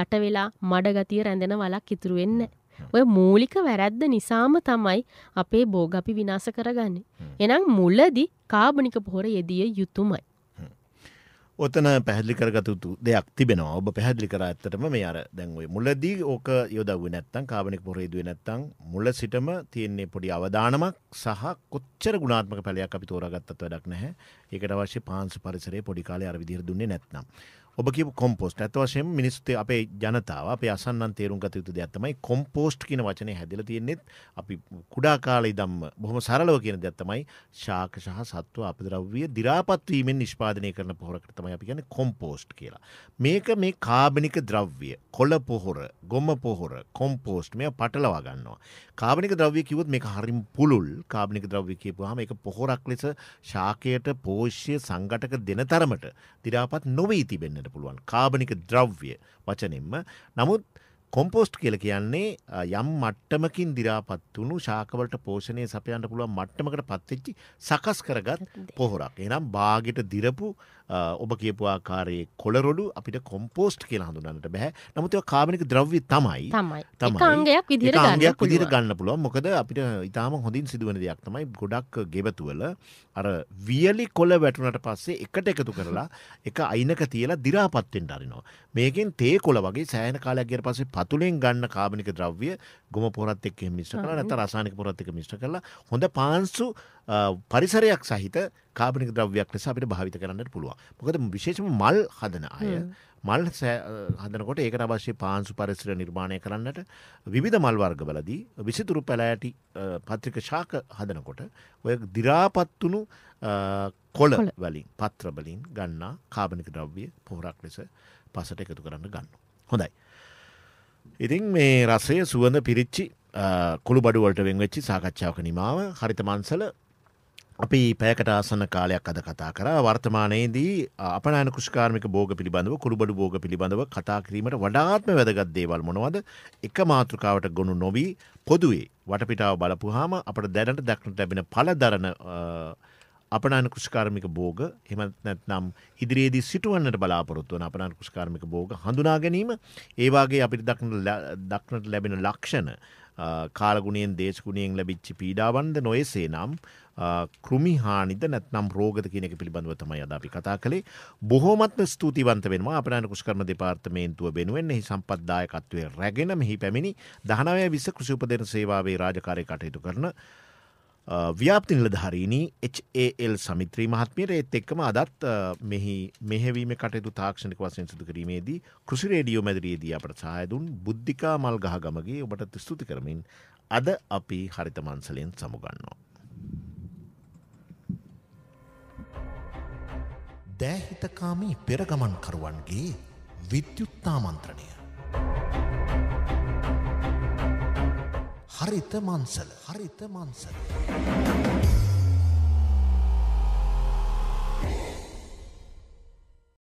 යට වෙලා මඩගතිය රැඳෙන වලක් ඉතුරු වෙන්නේ ඔය මූලික වැරැද්ද නිසාම තමයි අපේ බෝග අපි විනාශ කරගන්නේ. එහෙනම් මුලදී කාබනික පොහොර යෙදිය යුතුමයි. ඔතන පැහදිලි කරගත යුතු දෙයක් තිබෙනවා ඔබ පැහදිලි කර ඇත්තටම මේ අර දැන්වේ මුලදී ඕක යොදව නැත්තන් කාබනික් පොරේදුව නැත්තං මුල සිටම තියෙන්නේ පොඩි අවධානමක් සහ කොච්චර ගුණාත්මක පැලයක් අපි තෝරගත්තත් වැඩක් නැහැ ඒකට අවශ්‍ය පාන්සු පරිසරේ පොඩිකාලය අරවිදිර දුන්නේ නැත්නම් ඔබ කියපු කොම්පෝස්ට් ඇත වශයෙන් මිනිස්සුතේ අපේ ජනතාව අපේ අසන්නන් තේරුම් ගත යුතු දෙයක් තමයි කොම්පෝස්ට් කියන වචනේ හැදිලා තියෙන්නේත් අපි කුඩා කාලේ ඉඳන්ම බොහොම සරලව කියන දෙයක් තමයි ශාක සහ සත්ව අපද්‍රව්‍ය දිරාපත් වීමෙන් නිෂ්පාදනය කරන පොහොරකට තමයි අපි කියන්නේ කොම්පෝස්ට් කියලා. මේක මේ කාබනික ද්‍රව්‍ය කොළ පොහොර ගොම පොහොර කොම්පෝස්ට් මෙය පටලවා ගන්නවා. කාබනික ද්‍රව්‍ය කිව්වොත් මේක හරිම පුළුල් කාබනික ද්‍රව්‍ය කියපුවාම ඒක පොහොරක් ලෙස ශාකයට පෝෂ්‍ය සංඝටක දෙන තරමට දිරාපත් නොවී තිබෙන්නට කරගන්න පුළුවන් කාබනික ද්‍රව්‍ය වචනෙන්ම නමුත් කොම්පෝස්ට් කියල කියන්නේ යම් මට්ටමකින් දිරාපත් වුණු ශාකවලට පෝෂණය සපයන්ට පුළුවන් මට්ටමකට පත්වෙච්චි සකස් කරගත් පොහොරක් එනම් බාගට දිරපු ඔබ කියපු ආකාරයේ කොළරොඩු අපිට කොම්පෝස්ට් කියලා හඳුනන්නට බැහැ. නමුත් ඒක කාබනික ද්‍රව්‍ය තමයි. තමයි. ඒක අංගයක් විදිහට ගන්න පුළුවන්. අංගයක් විදිහට ගන්න පුළුවන්. මොකද අපිට ඊටාම හොඳින් සිදුවන දෙයක් තමයි ගොඩක් ගෙවතුවල අර වියලි කොළ වැටුණට පස්සේ එකට එකතු කරලා එක අයිනක තියලා දි ඉරාපත් වෙන්න අරිනවා. මේකෙන් තේ කොළ වගේ සෑහෙන කාලයක් ගිය පස්සේ පතුලෙන් ගන්න කාබනික ද්‍රව්‍ය ගොම පොරත් එක්ක මිශ්‍ර කරලා නැත්නම් රසායනික පොරත් එක්ක මිශ්‍ර කරලා හොඳ පාන්සු පරිසරයක් සහිත කාපනික ද්‍රව්‍යයක් නිසා අපිට භාවිත කරන්නට පුළුවන් මොකද විශේෂම මල් හදන අය මල් හදනකොට ඒකට අවශ්‍ය පාන්සු පරිසර නිර්මාණය කරන්නට විධ මල් වර්ගවලදී විසිතුරු පැලෑටි පත්‍රික ශාක හදනකොට ඔය දිරාපත්වුණු කොල වලින් පත්‍රබලින් ගන්නා කාපනික ද්‍රව්‍ය පොහොරක් ලෙස පසට එකතු කරන්න ගන්න හොඳයි. ඉතින් මේ රසය සුවඳ පිරිච්චි කොළු බඩුවලට වෙන් වෙච්චි සාකච්ඡාවක නිමාව හරිත මන්සල අපි පැකට ආසන කාලයක් අද කතා කර වර්තමානයේදී අපනෑන කෘෂකාර්මික බෝග පිළිබඳව කුළුබඩු බෝග පිළිබඳව කතා කිරීමට වඩාත්ම වැදගත් දේවල් මොනවද එක මාතෘකාවට ගොුණු නොවී පොදුවේ වටපිටාව බලපුහාම අපට දැනට දක්නට ලැබෙන පල දරන අපනන කෘෂකාර්මික බෝග හෙමත් නැත්නම් ඉදිරියේදී සිටුවන්නට බලාපොරොත්තු වන අපනන් කෘෂකාර්මික බෝග හඳුනා ගැනීම ඒවාගේ අපිට දක්නට ලැබෙන ලක්ෂණ කාලගුණයෙන් දේශගුණයෙන් ලැබිච්චි පීඩාවන්ද නොයසේ නම් කෘමිහානිද නැත්නම් රෝගද කියනක පිළිබඳව තමයි අද අපි කතා කළේ බොහොමත්ම ස්තුතිවන්ත වෙනවා අපනන කුෂ්කරම දෙපාර්තමේන්තුව වෙනුවෙන් එහි සම්පත්දායකත්වය රැගෙන මෙහි පැමිණි දහනවය විස කෘෂිපදන සේවාවේ රාජකාරය කටයුතු කරන ව්‍යාපති නිලධහරීණී HAL සමිත්‍රී මහත්මයට එත් එක්කම අදත් මෙහි මෙහෙවීම කටයුතු තාක්ෂණක වසෙන් සිදු කිරීමේදී කෘසි රේඩියෝ මැදිරියේදී අපට සහයදුන් බුද්ධිකා මල් ගහ ගමගේ ඔබට ස්තුති කරමින් අද අපි හරිත මන්සලෙන් සමුගන්නවා. දෑහිතකාමී පෙරගමන්කරුවන්ගේ විද්‍යුත්තාමන්ත්‍රණය. හරිත මන්සල හරිත මන්සල